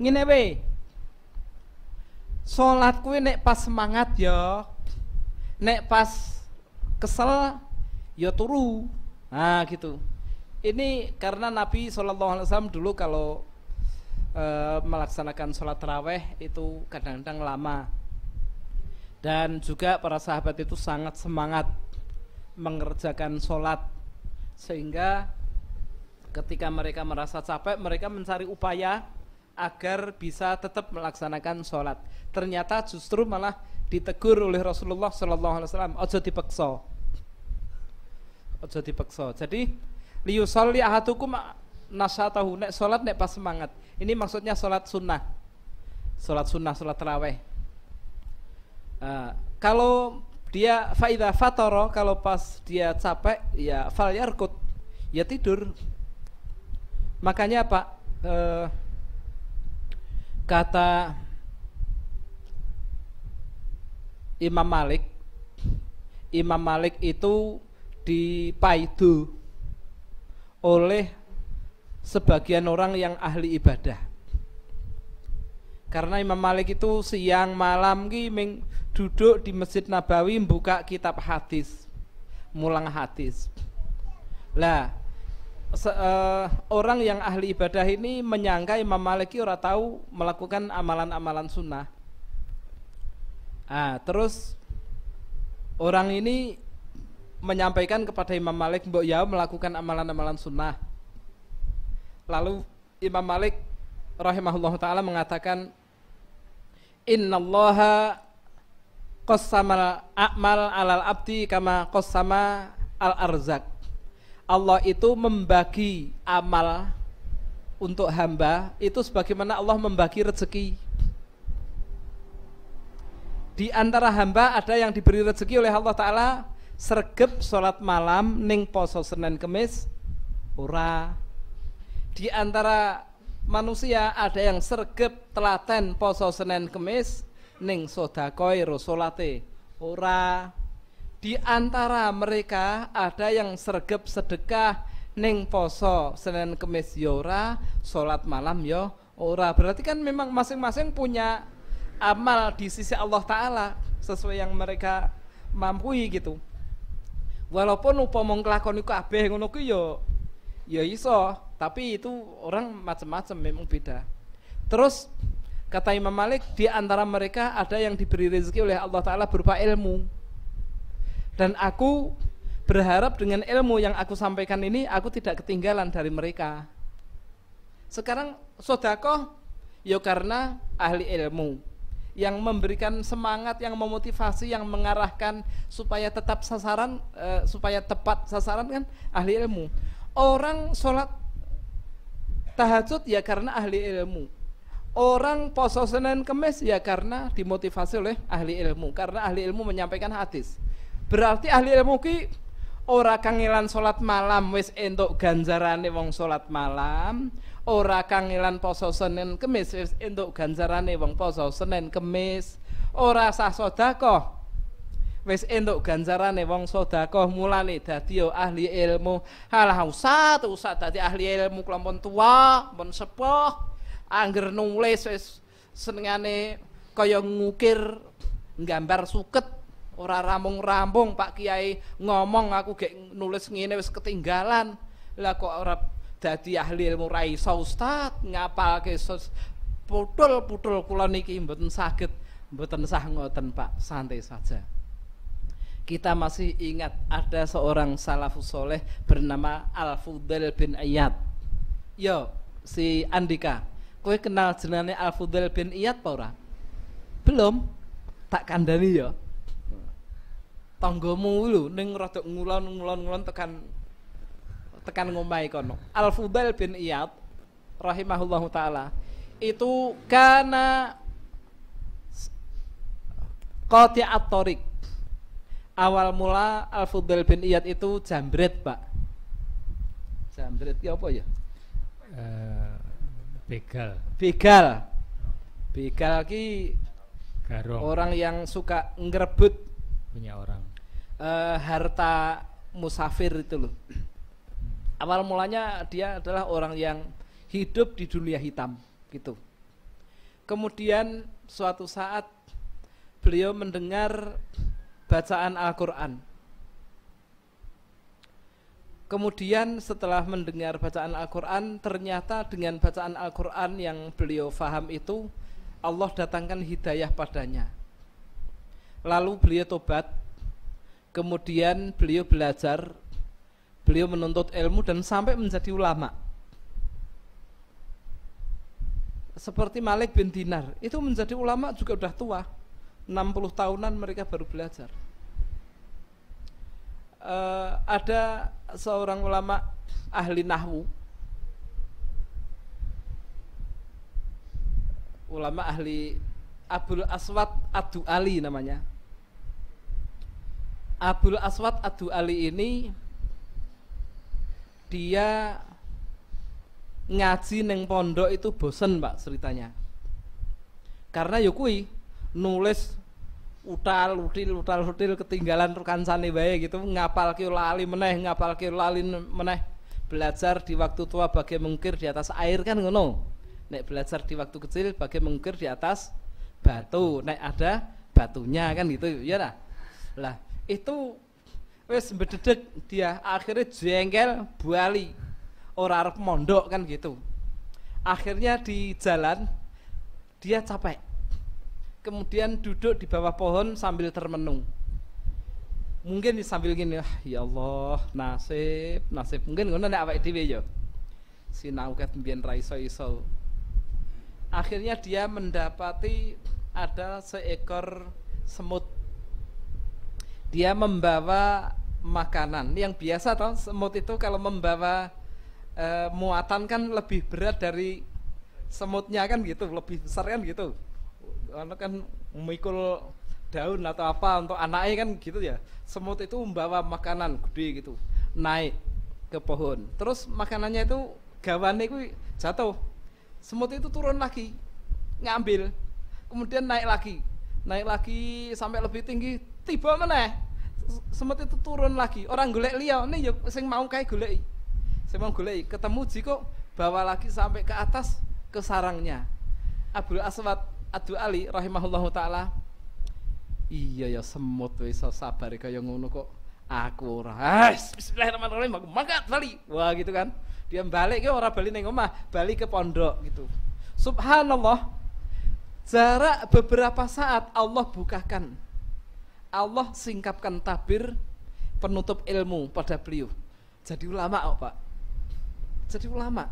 ngene we. Salat kuwi nek pas semangat ya. Nek pas kesel ya turu. Nah, gitu. Ini karena Nabi Shallallahu dulu kalau e, melaksanakan sholat raweh itu kadang-kadang lama dan juga para sahabat itu sangat semangat mengerjakan sholat sehingga ketika mereka merasa capek mereka mencari upaya agar bisa tetap melaksanakan sholat ternyata justru malah ditegur oleh Rasulullah Shallallahu Alaihi Wasallam ojo dipekso ojo dipekso jadi liusolli ahatukum nasatahu nek sholat nek pas semangat ini maksudnya sholat sunnah sholat sunnah sholat raweh. uh, nah, kalau dia faida fatoro kalau pas dia capek ya fal yarkut ya tidur makanya apa e, kata Imam Malik Imam Malik itu dipaidu oleh sebagian orang yang ahli ibadah karena Imam Malik itu siang malam ki duduk di Masjid Nabawi buka kitab hadis mulang hadis lah se, uh, orang yang ahli ibadah ini menyangka Imam Malik ora tahu melakukan amalan-amalan sunnah ah terus orang ini menyampaikan kepada Imam Malik Mbok Yao melakukan amalan-amalan sunnah lalu Imam Malik rahimahullah ta'ala mengatakan innallaha qassamal a'mal alal abdi kama qassama al arzak. Allah itu membagi amal untuk hamba itu sebagaimana Allah membagi rezeki. Di antara hamba ada yang diberi rezeki oleh Allah Ta'ala sergep sholat malam ning poso Senin Kemis ora di antara manusia ada yang sergep telaten poso Senin Kemis ning sodakoi rosolate ora di antara mereka ada yang sergep sedekah ning poso Senin kemis yora ya sholat malam yo ya ora berarti kan memang masing-masing punya amal di sisi Allah Ta'ala sesuai yang mereka mampu gitu walaupun upama itu kabeh ngono ku yo ya, ya iso tapi itu orang macam-macam memang beda terus Kata Imam Malik, di antara mereka ada yang diberi rezeki oleh Allah Ta'ala berupa ilmu. Dan aku berharap dengan ilmu yang aku sampaikan ini, aku tidak ketinggalan dari mereka. Sekarang sodakoh, ya karena ahli ilmu. Yang memberikan semangat, yang memotivasi, yang mengarahkan supaya tetap sasaran, e, supaya tepat sasaran kan ahli ilmu. Orang sholat tahajud ya karena ahli ilmu Orang poso Senin Kemis ya karena dimotivasi oleh ahli ilmu, karena ahli ilmu menyampaikan hadis. Berarti ahli ilmu ki ora kangilan salat malam wis entuk ganjarane wong salat malam, ora kangilan poso Senin Kemis wis entuk ganjarane wong poso Senin Kemis, ora sah sedekah wis entuk ganjarane wong sedekah mulane dadi ahli ilmu. Halah usat, usat dadi ahli ilmu kelompok tua, pun sepuh. Angger nulis wis senengane kaya ngukir nggambar suket ora rampung-rampung Pak Kiai ngomong aku gek nulis ngene wis ketinggalan. Lah kok ora dadi ahli ilmu ra iso Ustaz ngapalke putul-putul kula niki mboten saged mboten sah ngoten Pak santai saja. Kita masih ingat ada seorang salafus soleh bernama Al-Fudel bin Ayyad. Yo, si Andika Kowe kenal jenane Al Fudel bin Iyad apa ora? Belum. Tak kandani ya. Tanggamu lho ning rada ngulon-ngulon-ngulon tekan tekan ngombai kono. Al Fudel bin Iyad rahimahullahu taala itu karena qati'at torik awal mula Al Fudel bin Iyad itu jambret pak jambret ya apa ya uh, begal begal begal ki garong orang yang suka ngerebut punya orang uh, harta musafir itu loh hmm. awal mulanya dia adalah orang yang hidup di dunia hitam gitu kemudian suatu saat beliau mendengar bacaan Al-Quran Kemudian setelah mendengar bacaan Al-Quran, ternyata dengan bacaan Al-Quran yang beliau faham itu, Allah datangkan hidayah padanya. Lalu beliau tobat, kemudian beliau belajar, beliau menuntut ilmu dan sampai menjadi ulama. Seperti Malik bin Dinar, itu menjadi ulama juga sudah tua, 60 tahunan mereka baru belajar uh, ada seorang ulama ahli nahwu ulama ahli Abdul Aswad Adu Ali namanya Abdul Aswad Adu Ali ini dia ngaji neng pondok itu bosen pak ceritanya karena yukui ya nulis utal util utal util ketinggalan rukansane bae gitu ngapal kyo lali meneh ngapal kyo lali meneh belajar di waktu tua bagai mengkir di atas air kan ngono nek belajar di waktu kecil bagai mengkir di atas batu naik ada batunya kan gitu ya lah lah itu wes bededek dia akhirnya jengkel buali, orang mondok kan gitu akhirnya di jalan dia capek kemudian duduk di bawah pohon sambil termenung mungkin sambil gini ah, ya Allah nasib nasib mungkin ngono nek awake dhewe ya sinau ket mbiyen ra iso iso akhirnya dia mendapati ada seekor semut dia membawa makanan yang biasa toh semut itu kalau membawa e, muatan kan lebih berat dari semutnya kan gitu lebih besar kan gitu karena kan memikul daun atau apa untuk anaknya kan gitu ya semut itu membawa makanan gede gitu naik ke pohon terus makanannya itu gawane itu jatuh semut itu turun lagi ngambil kemudian naik lagi naik lagi sampai lebih tinggi tiba mana semut itu turun lagi orang golek liau nih ya sing mau kayak golek sing mau golek ketemu jiko bawa lagi sampai ke atas ke sarangnya Abdul Aswad Adu Ali rahimahullahu taala iya ya semut wis sabar kaya ngono kok aku ora ah, bismillahirrahmanirrahim mangkat bali wah gitu kan dia balik ke orang bali neng omah Bali ke pondok gitu subhanallah jarak beberapa saat Allah bukakan Allah singkapkan tabir penutup ilmu pada beliau jadi ulama oh, pak jadi ulama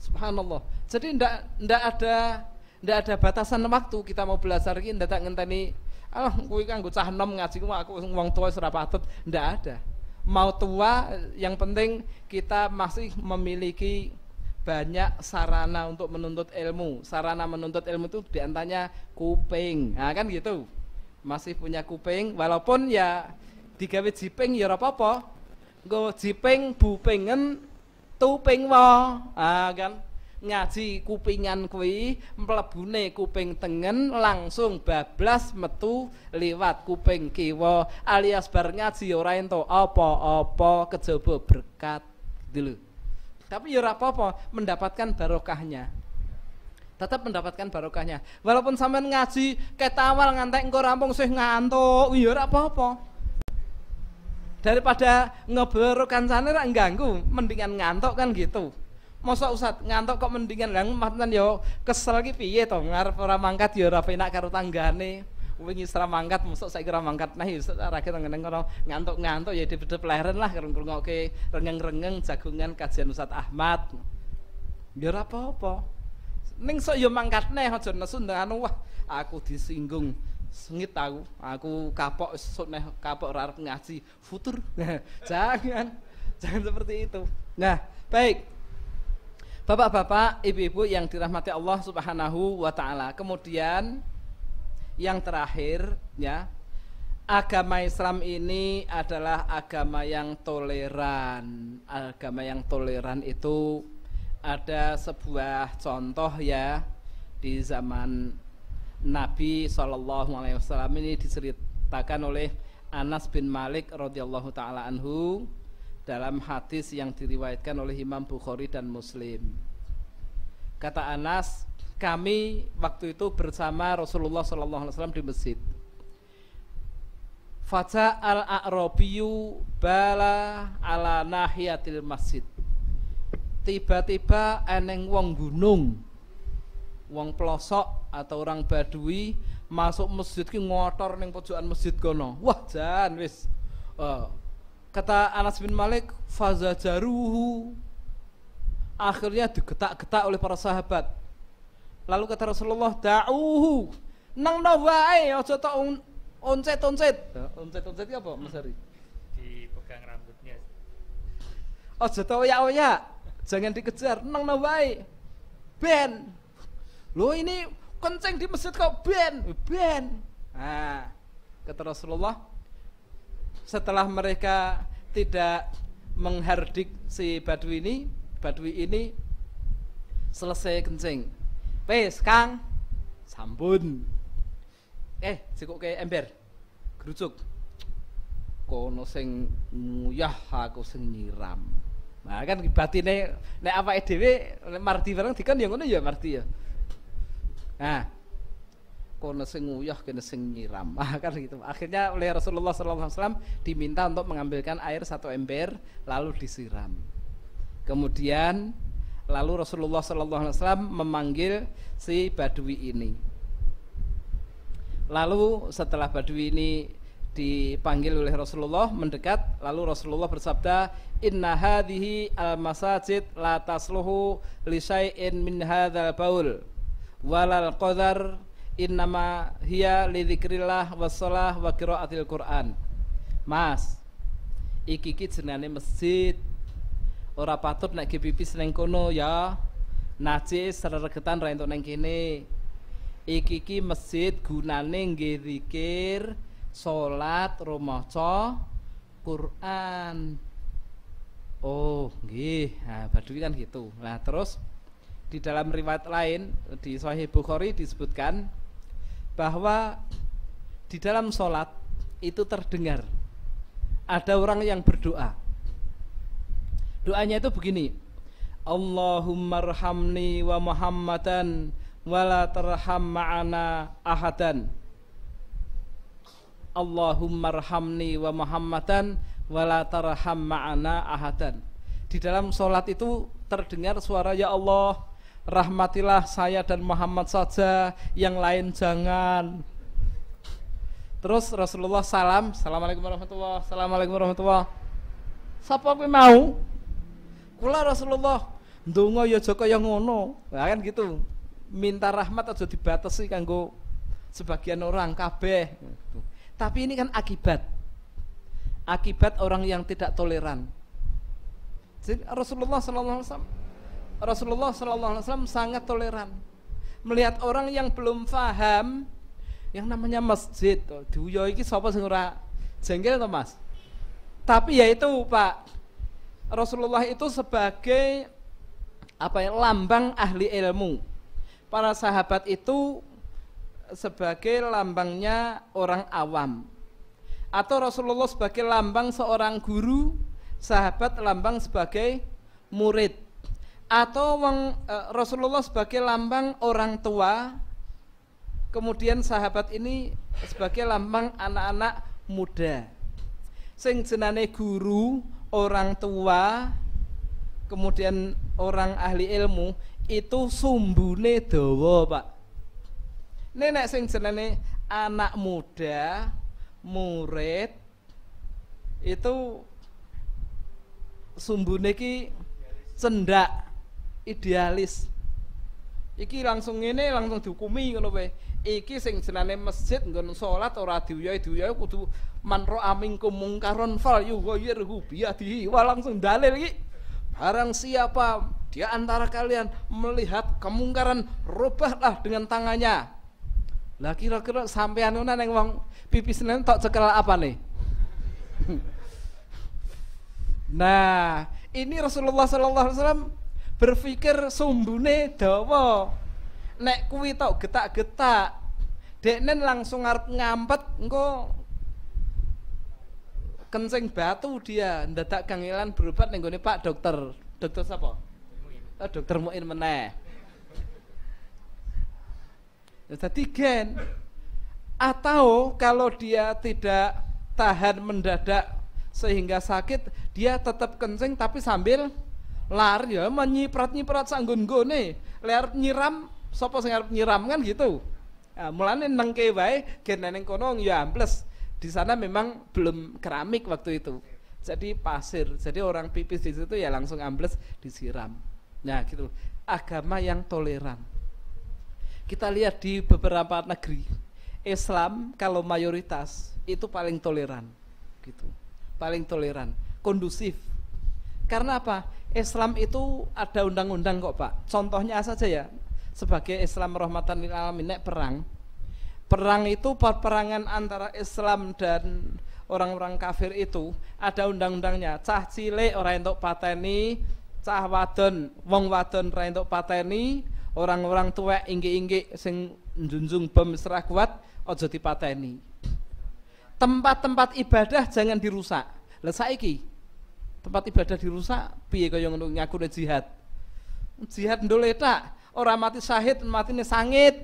subhanallah jadi ndak ndak ada ndak ada batasan waktu kita mau belajar ini ndak tak ngenteni ah kuwi kanggo cah enom ngaji ku aku wong tua ora patut ndak ada. Mau tua yang penting kita masih memiliki banyak sarana untuk menuntut ilmu. Sarana menuntut ilmu itu diantaranya kuping. Nah, kan gitu. Masih punya kuping walaupun ya digawe jiping ya ora apa-apa. Nggo jiping bupingen tuping wae. Ah kan ngaji kupingan kuwi mlebune kuping tengen langsung bablas metu lewat kuping kiwa alias bar ngaji ya ora ento apa-apa kejaba berkat dulu gitu tapi ya apa-apa mendapatkan barokahnya tetap mendapatkan barokahnya walaupun sampean ngaji ketawal ngantek engko rampung sih ngantuk ya ora apa-apa daripada ngeborokan sana enggak ganggu mendingan ngantuk kan gitu masa usat ngantuk kok mendingan lah mantan yo kesel lagi piye to ngarep ora mangkat yo ora penak karo tanggane wingi sira mangkat mosok saiki ora mangkat nah yo iya ra ngeneng ngono ngantuk-ngantuk ya dibedhe pleren lah ngrungokke rengeng-rengeng jagungan kajian Ustaz Ahmad ya ora apa-apa ning sok yo mangkat neh aja nesu anu wah aku disinggung sengit aku aku kapok sok neh kapok ora ngaji futur jangan jangan seperti itu nah baik Bapak-bapak, ibu-ibu yang dirahmati Allah Subhanahu wa taala. Kemudian yang terakhir ya, agama Islam ini adalah agama yang toleran. Agama yang toleran itu ada sebuah contoh ya di zaman Nabi Shallallahu Alaihi Wasallam ini diceritakan oleh Anas bin Malik radhiyallahu taala anhu dalam hadis yang diriwayatkan oleh Imam Bukhari dan Muslim. Kata Anas, kami waktu itu bersama Rasulullah Sallallahu Alaihi Wasallam di masjid. Faja al Arabiyu bala ala nahiyatil masjid. Tiba-tiba eneng wong gunung, wong pelosok atau orang badui masuk masjid ki ngotor neng pojokan masjid kono. Wah jan wis. Uh, Kata Anas bin Malik, fazajaruhu. Akhirnya digetak-getak oleh para sahabat. Lalu kata Rasulullah, da'uhu. Nang nawae, ojo tak oncet-oncet. Nah, oncet-oncet apa Mas Hari? Dipegang rambutnya. oh Ojo tak oh ya Jangan dikejar, nang nawai Ben. Lo ini kenceng di masjid kok ben. Ben. ah kata Rasulullah, setelah mereka tidak menghardik si Badui ini, Badui ini selesai kencing. Wes, Kang. Sampun. Eh, cukup ke ember. Gerucuk. Kono sing nguyah aku sing nyiram. Nah kan batine nek awake dhewe marti bareng dikon ya ngono ya marti ya. Nah, kok neseng nguyah ke neseng nyiram kan gitu akhirnya oleh Rasulullah SAW diminta untuk mengambilkan air satu ember lalu disiram kemudian lalu Rasulullah SAW memanggil si Badui ini lalu setelah Badui ini dipanggil oleh Rasulullah mendekat lalu Rasulullah bersabda inna hadhihi al masajid la tasluhu li syai'in min hadzal baul walal qadar innama hiya lidzikrillah wassalah wa qiraatil Qur'an. Mas, iki iki jenenge masjid. Ora patut nek pipis seneng kono ya. nasi seregetan ra entuk ning kene. Iki iki masjid gunane nggih zikir, salat, rumaca Quran. Oh, nggih. Nah, Badui kan gitu. Nah, terus di dalam riwayat lain di Sahih Bukhari disebutkan bahwa di dalam sholat itu terdengar ada orang yang berdoa doanya itu begini Allahumma rahamni wa muhammadan la terham ma'ana ahadan Allahumma rahamni wa muhammadan la terham ma'ana ahadan di dalam sholat itu terdengar suara ya Allah rahmatilah saya dan Muhammad saja, yang lain jangan. Terus Rasulullah salam, Assalamualaikum warahmatullah, Assalamualaikum warahmatullah. Siapa aku mau? Kula Rasulullah, Dungo ya Joko yang ngono. Nah, kan gitu. Minta rahmat aja dibatasi kanggo sebagian orang kabeh. Tapi ini kan akibat. Akibat orang yang tidak toleran. Jadi Rasulullah sallallahu alaihi wasallam Rasulullah SAW sangat toleran melihat orang yang belum paham yang namanya masjid tuh oh, duyo iki sapa sing jengkel to Mas tapi ya itu Pak Rasulullah itu sebagai apa ya lambang ahli ilmu para sahabat itu sebagai lambangnya orang awam atau Rasulullah sebagai lambang seorang guru sahabat lambang sebagai murid atau wang, e, Rasulullah sebagai lambang orang tua kemudian sahabat ini sebagai lambang anak-anak muda sing jenane guru orang tua kemudian orang ahli ilmu itu sumbune dawa pak nenek sing jenane anak muda murid itu sumbune ki cendak idealis iki langsung ini langsung dihukumi ngono wae iki sing jenane masjid nggon salat ora diuyahi ya kudu man ra'a minkum mungkaron fal yughayyirhu biyadihi wah langsung dalil iki barang siapa dia antara kalian melihat kemungkaran rubahlah dengan tangannya lah kira-kira sampean ana ning wong pipis nene tak cekel apa nih nah ini Rasulullah sallallahu alaihi wasallam berpikir sumbune dawa nek kuwi tau getak-getak deknen langsung arep ngampet engko kencing batu dia ndadak kangelan berobat ning gone Pak dokter. Dokter sapa? Oh, dokter Muin meneh. Jadi gen atau kalau dia tidak tahan mendadak sehingga sakit dia tetap kencing tapi sambil lar ya menyiprat-nyiprat sanggun gone ler nyiram sapa sing arep nyiram kan gitu ya, mulane nengke wae gen neng kono ya ambles di sana memang belum keramik waktu itu jadi pasir jadi orang pipis di situ ya langsung ambles disiram nah gitu agama yang toleran kita lihat di beberapa negeri Islam kalau mayoritas itu paling toleran gitu paling toleran kondusif karena apa Islam itu ada undang-undang kok Pak. Contohnya saja ya, sebagai Islam rahmatan lil alamin nek perang. Perang itu perperangan antara Islam dan orang-orang kafir itu ada undang-undangnya. Cah cilik orang untuk pateni, cah wadon, wong wadon orang untuk pateni, orang-orang tua inggi-inggi sing junjung bom serah kuat ojo dipateni. Tempat-tempat ibadah jangan dirusak. lesa iki tempat ibadah dirusak piye yang ngono ngaku jihad jihad ndole tak orang mati syahid mati nih sangit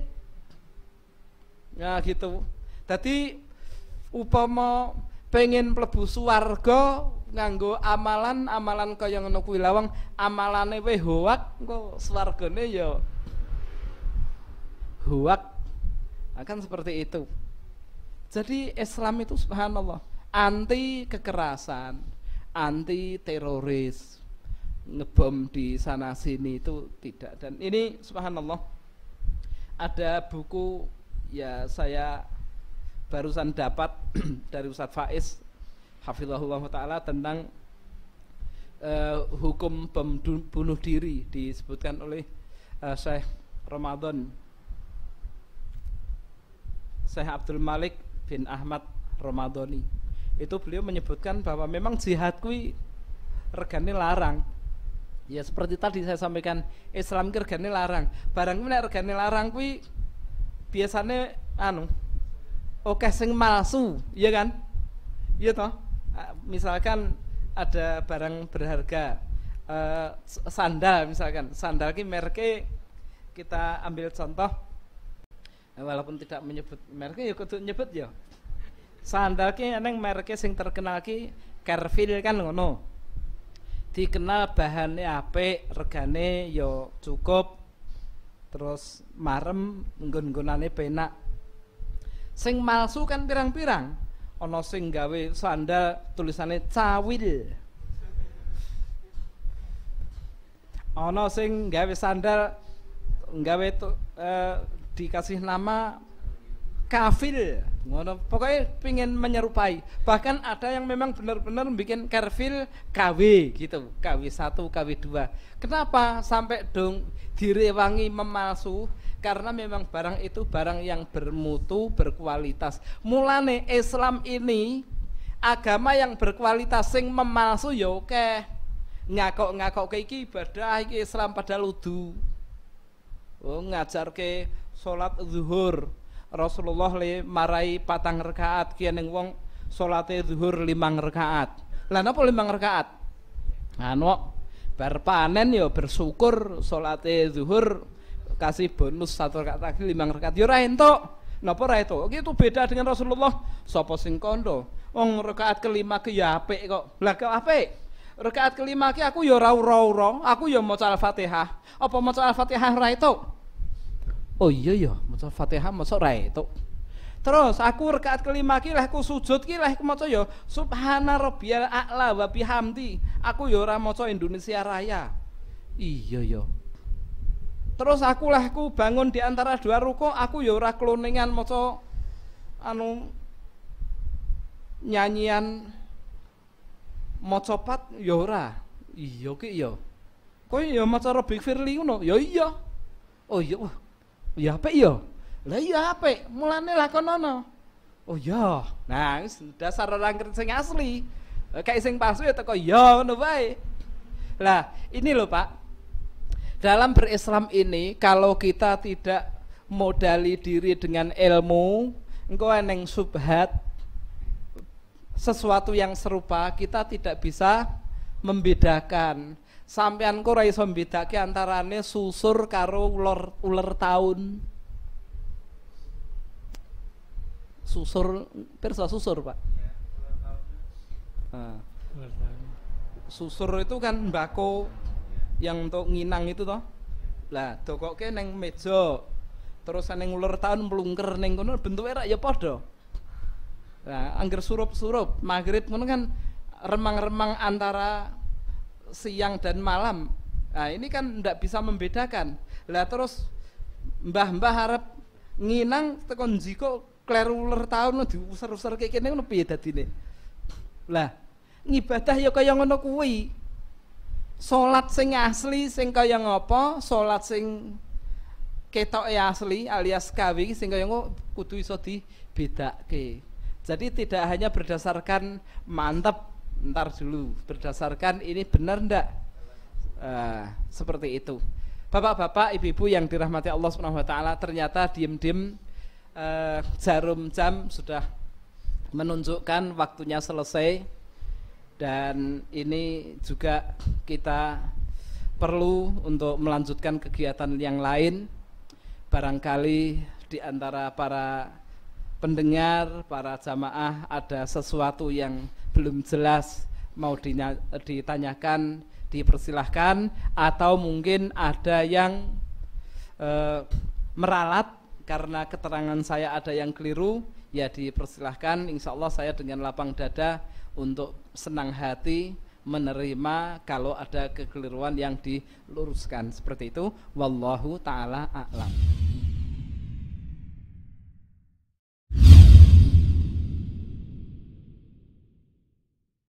ya gitu jadi upama pengen mlebu swarga nganggo amalan amalan kaya ngono kuwi lawang amalane we hoak engko swargane ya hoak akan nah, seperti itu jadi Islam itu subhanallah anti kekerasan anti teroris ngebom di sana sini itu tidak dan ini subhanallah ada buku ya saya barusan dapat dari Ustaz Faiz hafizahullah taala tentang uh, hukum bom bunuh diri disebutkan oleh uh, Syekh Ramadan Syekh Abdul Malik bin Ahmad Ramadhani itu beliau menyebutkan bahwa memang jihad kui regane larang ya seperti tadi saya sampaikan Islam ki regane larang barang kui regane larang kui biasanya anu oke sing palsu ya kan iya toh misalkan ada barang berharga uh, sandal misalkan sandal ki merke kita ambil contoh walaupun tidak menyebut merknya ya kudu nyebut ya Sandal ki eneng mereknya sing terkenal ki Carville kan ngono. Dikenal bahannya apik, regane yo ya cukup. Terus marem nggon-nggonane penak. Sing palsu kan pirang-pirang. Ana sing gawe sandal tulisane cawil. Ana sing gawe sandal gawe eh, dikasih nama kafil ngono pokoknya pengen menyerupai bahkan ada yang memang benar-benar bikin kerfil KW gitu KW satu, KW dua. kenapa sampai dong direwangi memalsu karena memang barang itu barang yang bermutu berkualitas mulane Islam ini agama yang berkualitas sing memalsu ya oke ngakok-ngakok ke iki ibadah iki Islam pada ludu oh, ngajar ke sholat zuhur Rasulullah le marai patang rekaat kian neng wong solat zuhur limang rekaat Lah napa limang rekaat Anu berpanen yo ya, bersyukur solat zuhur kasih bonus satu rekaat lagi limang rekaat yo ya ora entuk. Napa ora entuk? Itu beda dengan Rasulullah. Sopo sing kondo? Wong rekaat kelima ke ya kok. Lah ke ape? Rekaat kelima ki aku yo ya raw raw raw aku yo mau Al-Fatihah. Apa mau Al-Fatihah rai oh iya iyo, maca Fatihah maca rai itu Terus aku rekat kelima ki leh sujud ki leh maca ya subhana rabbiyal a'la wa bihamdi. Aku ya ora maca Indonesia Raya. Iya ya. Terus aku leh bangun di antara dua ruko aku ya ora kloningan maca anu nyanyian maca pat ya ora. Iya ki ya. Kowe ya maca Rabbi Firli ngono. Ya iya. Oh iya wah Ya apa iya? Lah iya apa? mulane lakonono. Oh iya. Nah, dasar rangkren sing asli. Kayak sing palsu ya teko iya ngono wae. Lah, ini loh Pak. Dalam berislam ini kalau kita tidak modali diri dengan ilmu, engko eneng subhat sesuatu yang serupa kita tidak bisa membedakan sampean ku ora iso mbedake antarane susur karo ular ular tahun, Susur perso susur, Pak. Susur itu kan bako yang untuk nginang itu toh. Lah, ke neng mejo, Terus neng ular tahun melungker neng kono bentuknya rak ya podo Nah, angger surup-surup maghrib ngono kan remang-remang antara siang dan malam. Nah, ini kan tidak bisa membedakan. Lah terus mbah-mbah harap nginang tekon jiko kleruler tahun tahun diusar-usar kayak gini lo piye dadine. Lah ngibadah ya kaya ngono kuwi. solat sing asli sing kaya ngapa? Salat sing ya asli alias kawi sing kaya ngono kudu iso dibedake. Jadi tidak hanya berdasarkan mantep ntar dulu berdasarkan ini benar ndak uh, seperti itu bapak-bapak ibu-ibu yang dirahmati Allah Subhanahu Wa Taala ternyata diem-diem uh, jarum jam sudah menunjukkan waktunya selesai dan ini juga kita perlu untuk melanjutkan kegiatan yang lain barangkali di antara para pendengar, para jamaah ada sesuatu yang belum jelas mau ditanyakan, dipersilahkan atau mungkin ada yang e, meralat karena keterangan saya ada yang keliru ya dipersilahkan insya Allah saya dengan lapang dada untuk senang hati menerima kalau ada kekeliruan yang diluruskan seperti itu wallahu taala a'lam